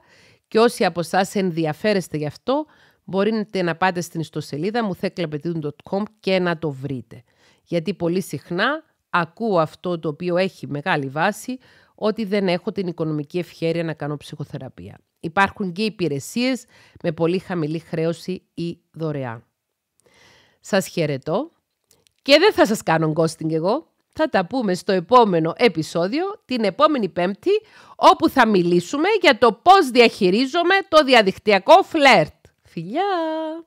και όσοι από εσάς ενδιαφέρεστε γι' αυτό μπορείτε να πάτε στην ιστοσελίδα μου theklapetridon.com και να το βρείτε. Γιατί πολύ συχνά ακούω αυτό το οποίο έχει μεγάλη βάση, ότι δεν έχω την οικονομική ευχέρεια να κάνω ψυχοθεραπεία. Υπάρχουν και υπηρεσίες με πολύ χαμηλή χρέωση ή δωρεά. Σας χαιρετώ και δεν θα σας κάνω γκόστινγκ εγώ. Θα τα πούμε στο επόμενο επεισόδιο, την επόμενη πέμπτη, όπου θα μιλήσουμε για το πώς διαχειρίζομαι το διαδικτυακό φλερτ. Φιλιά!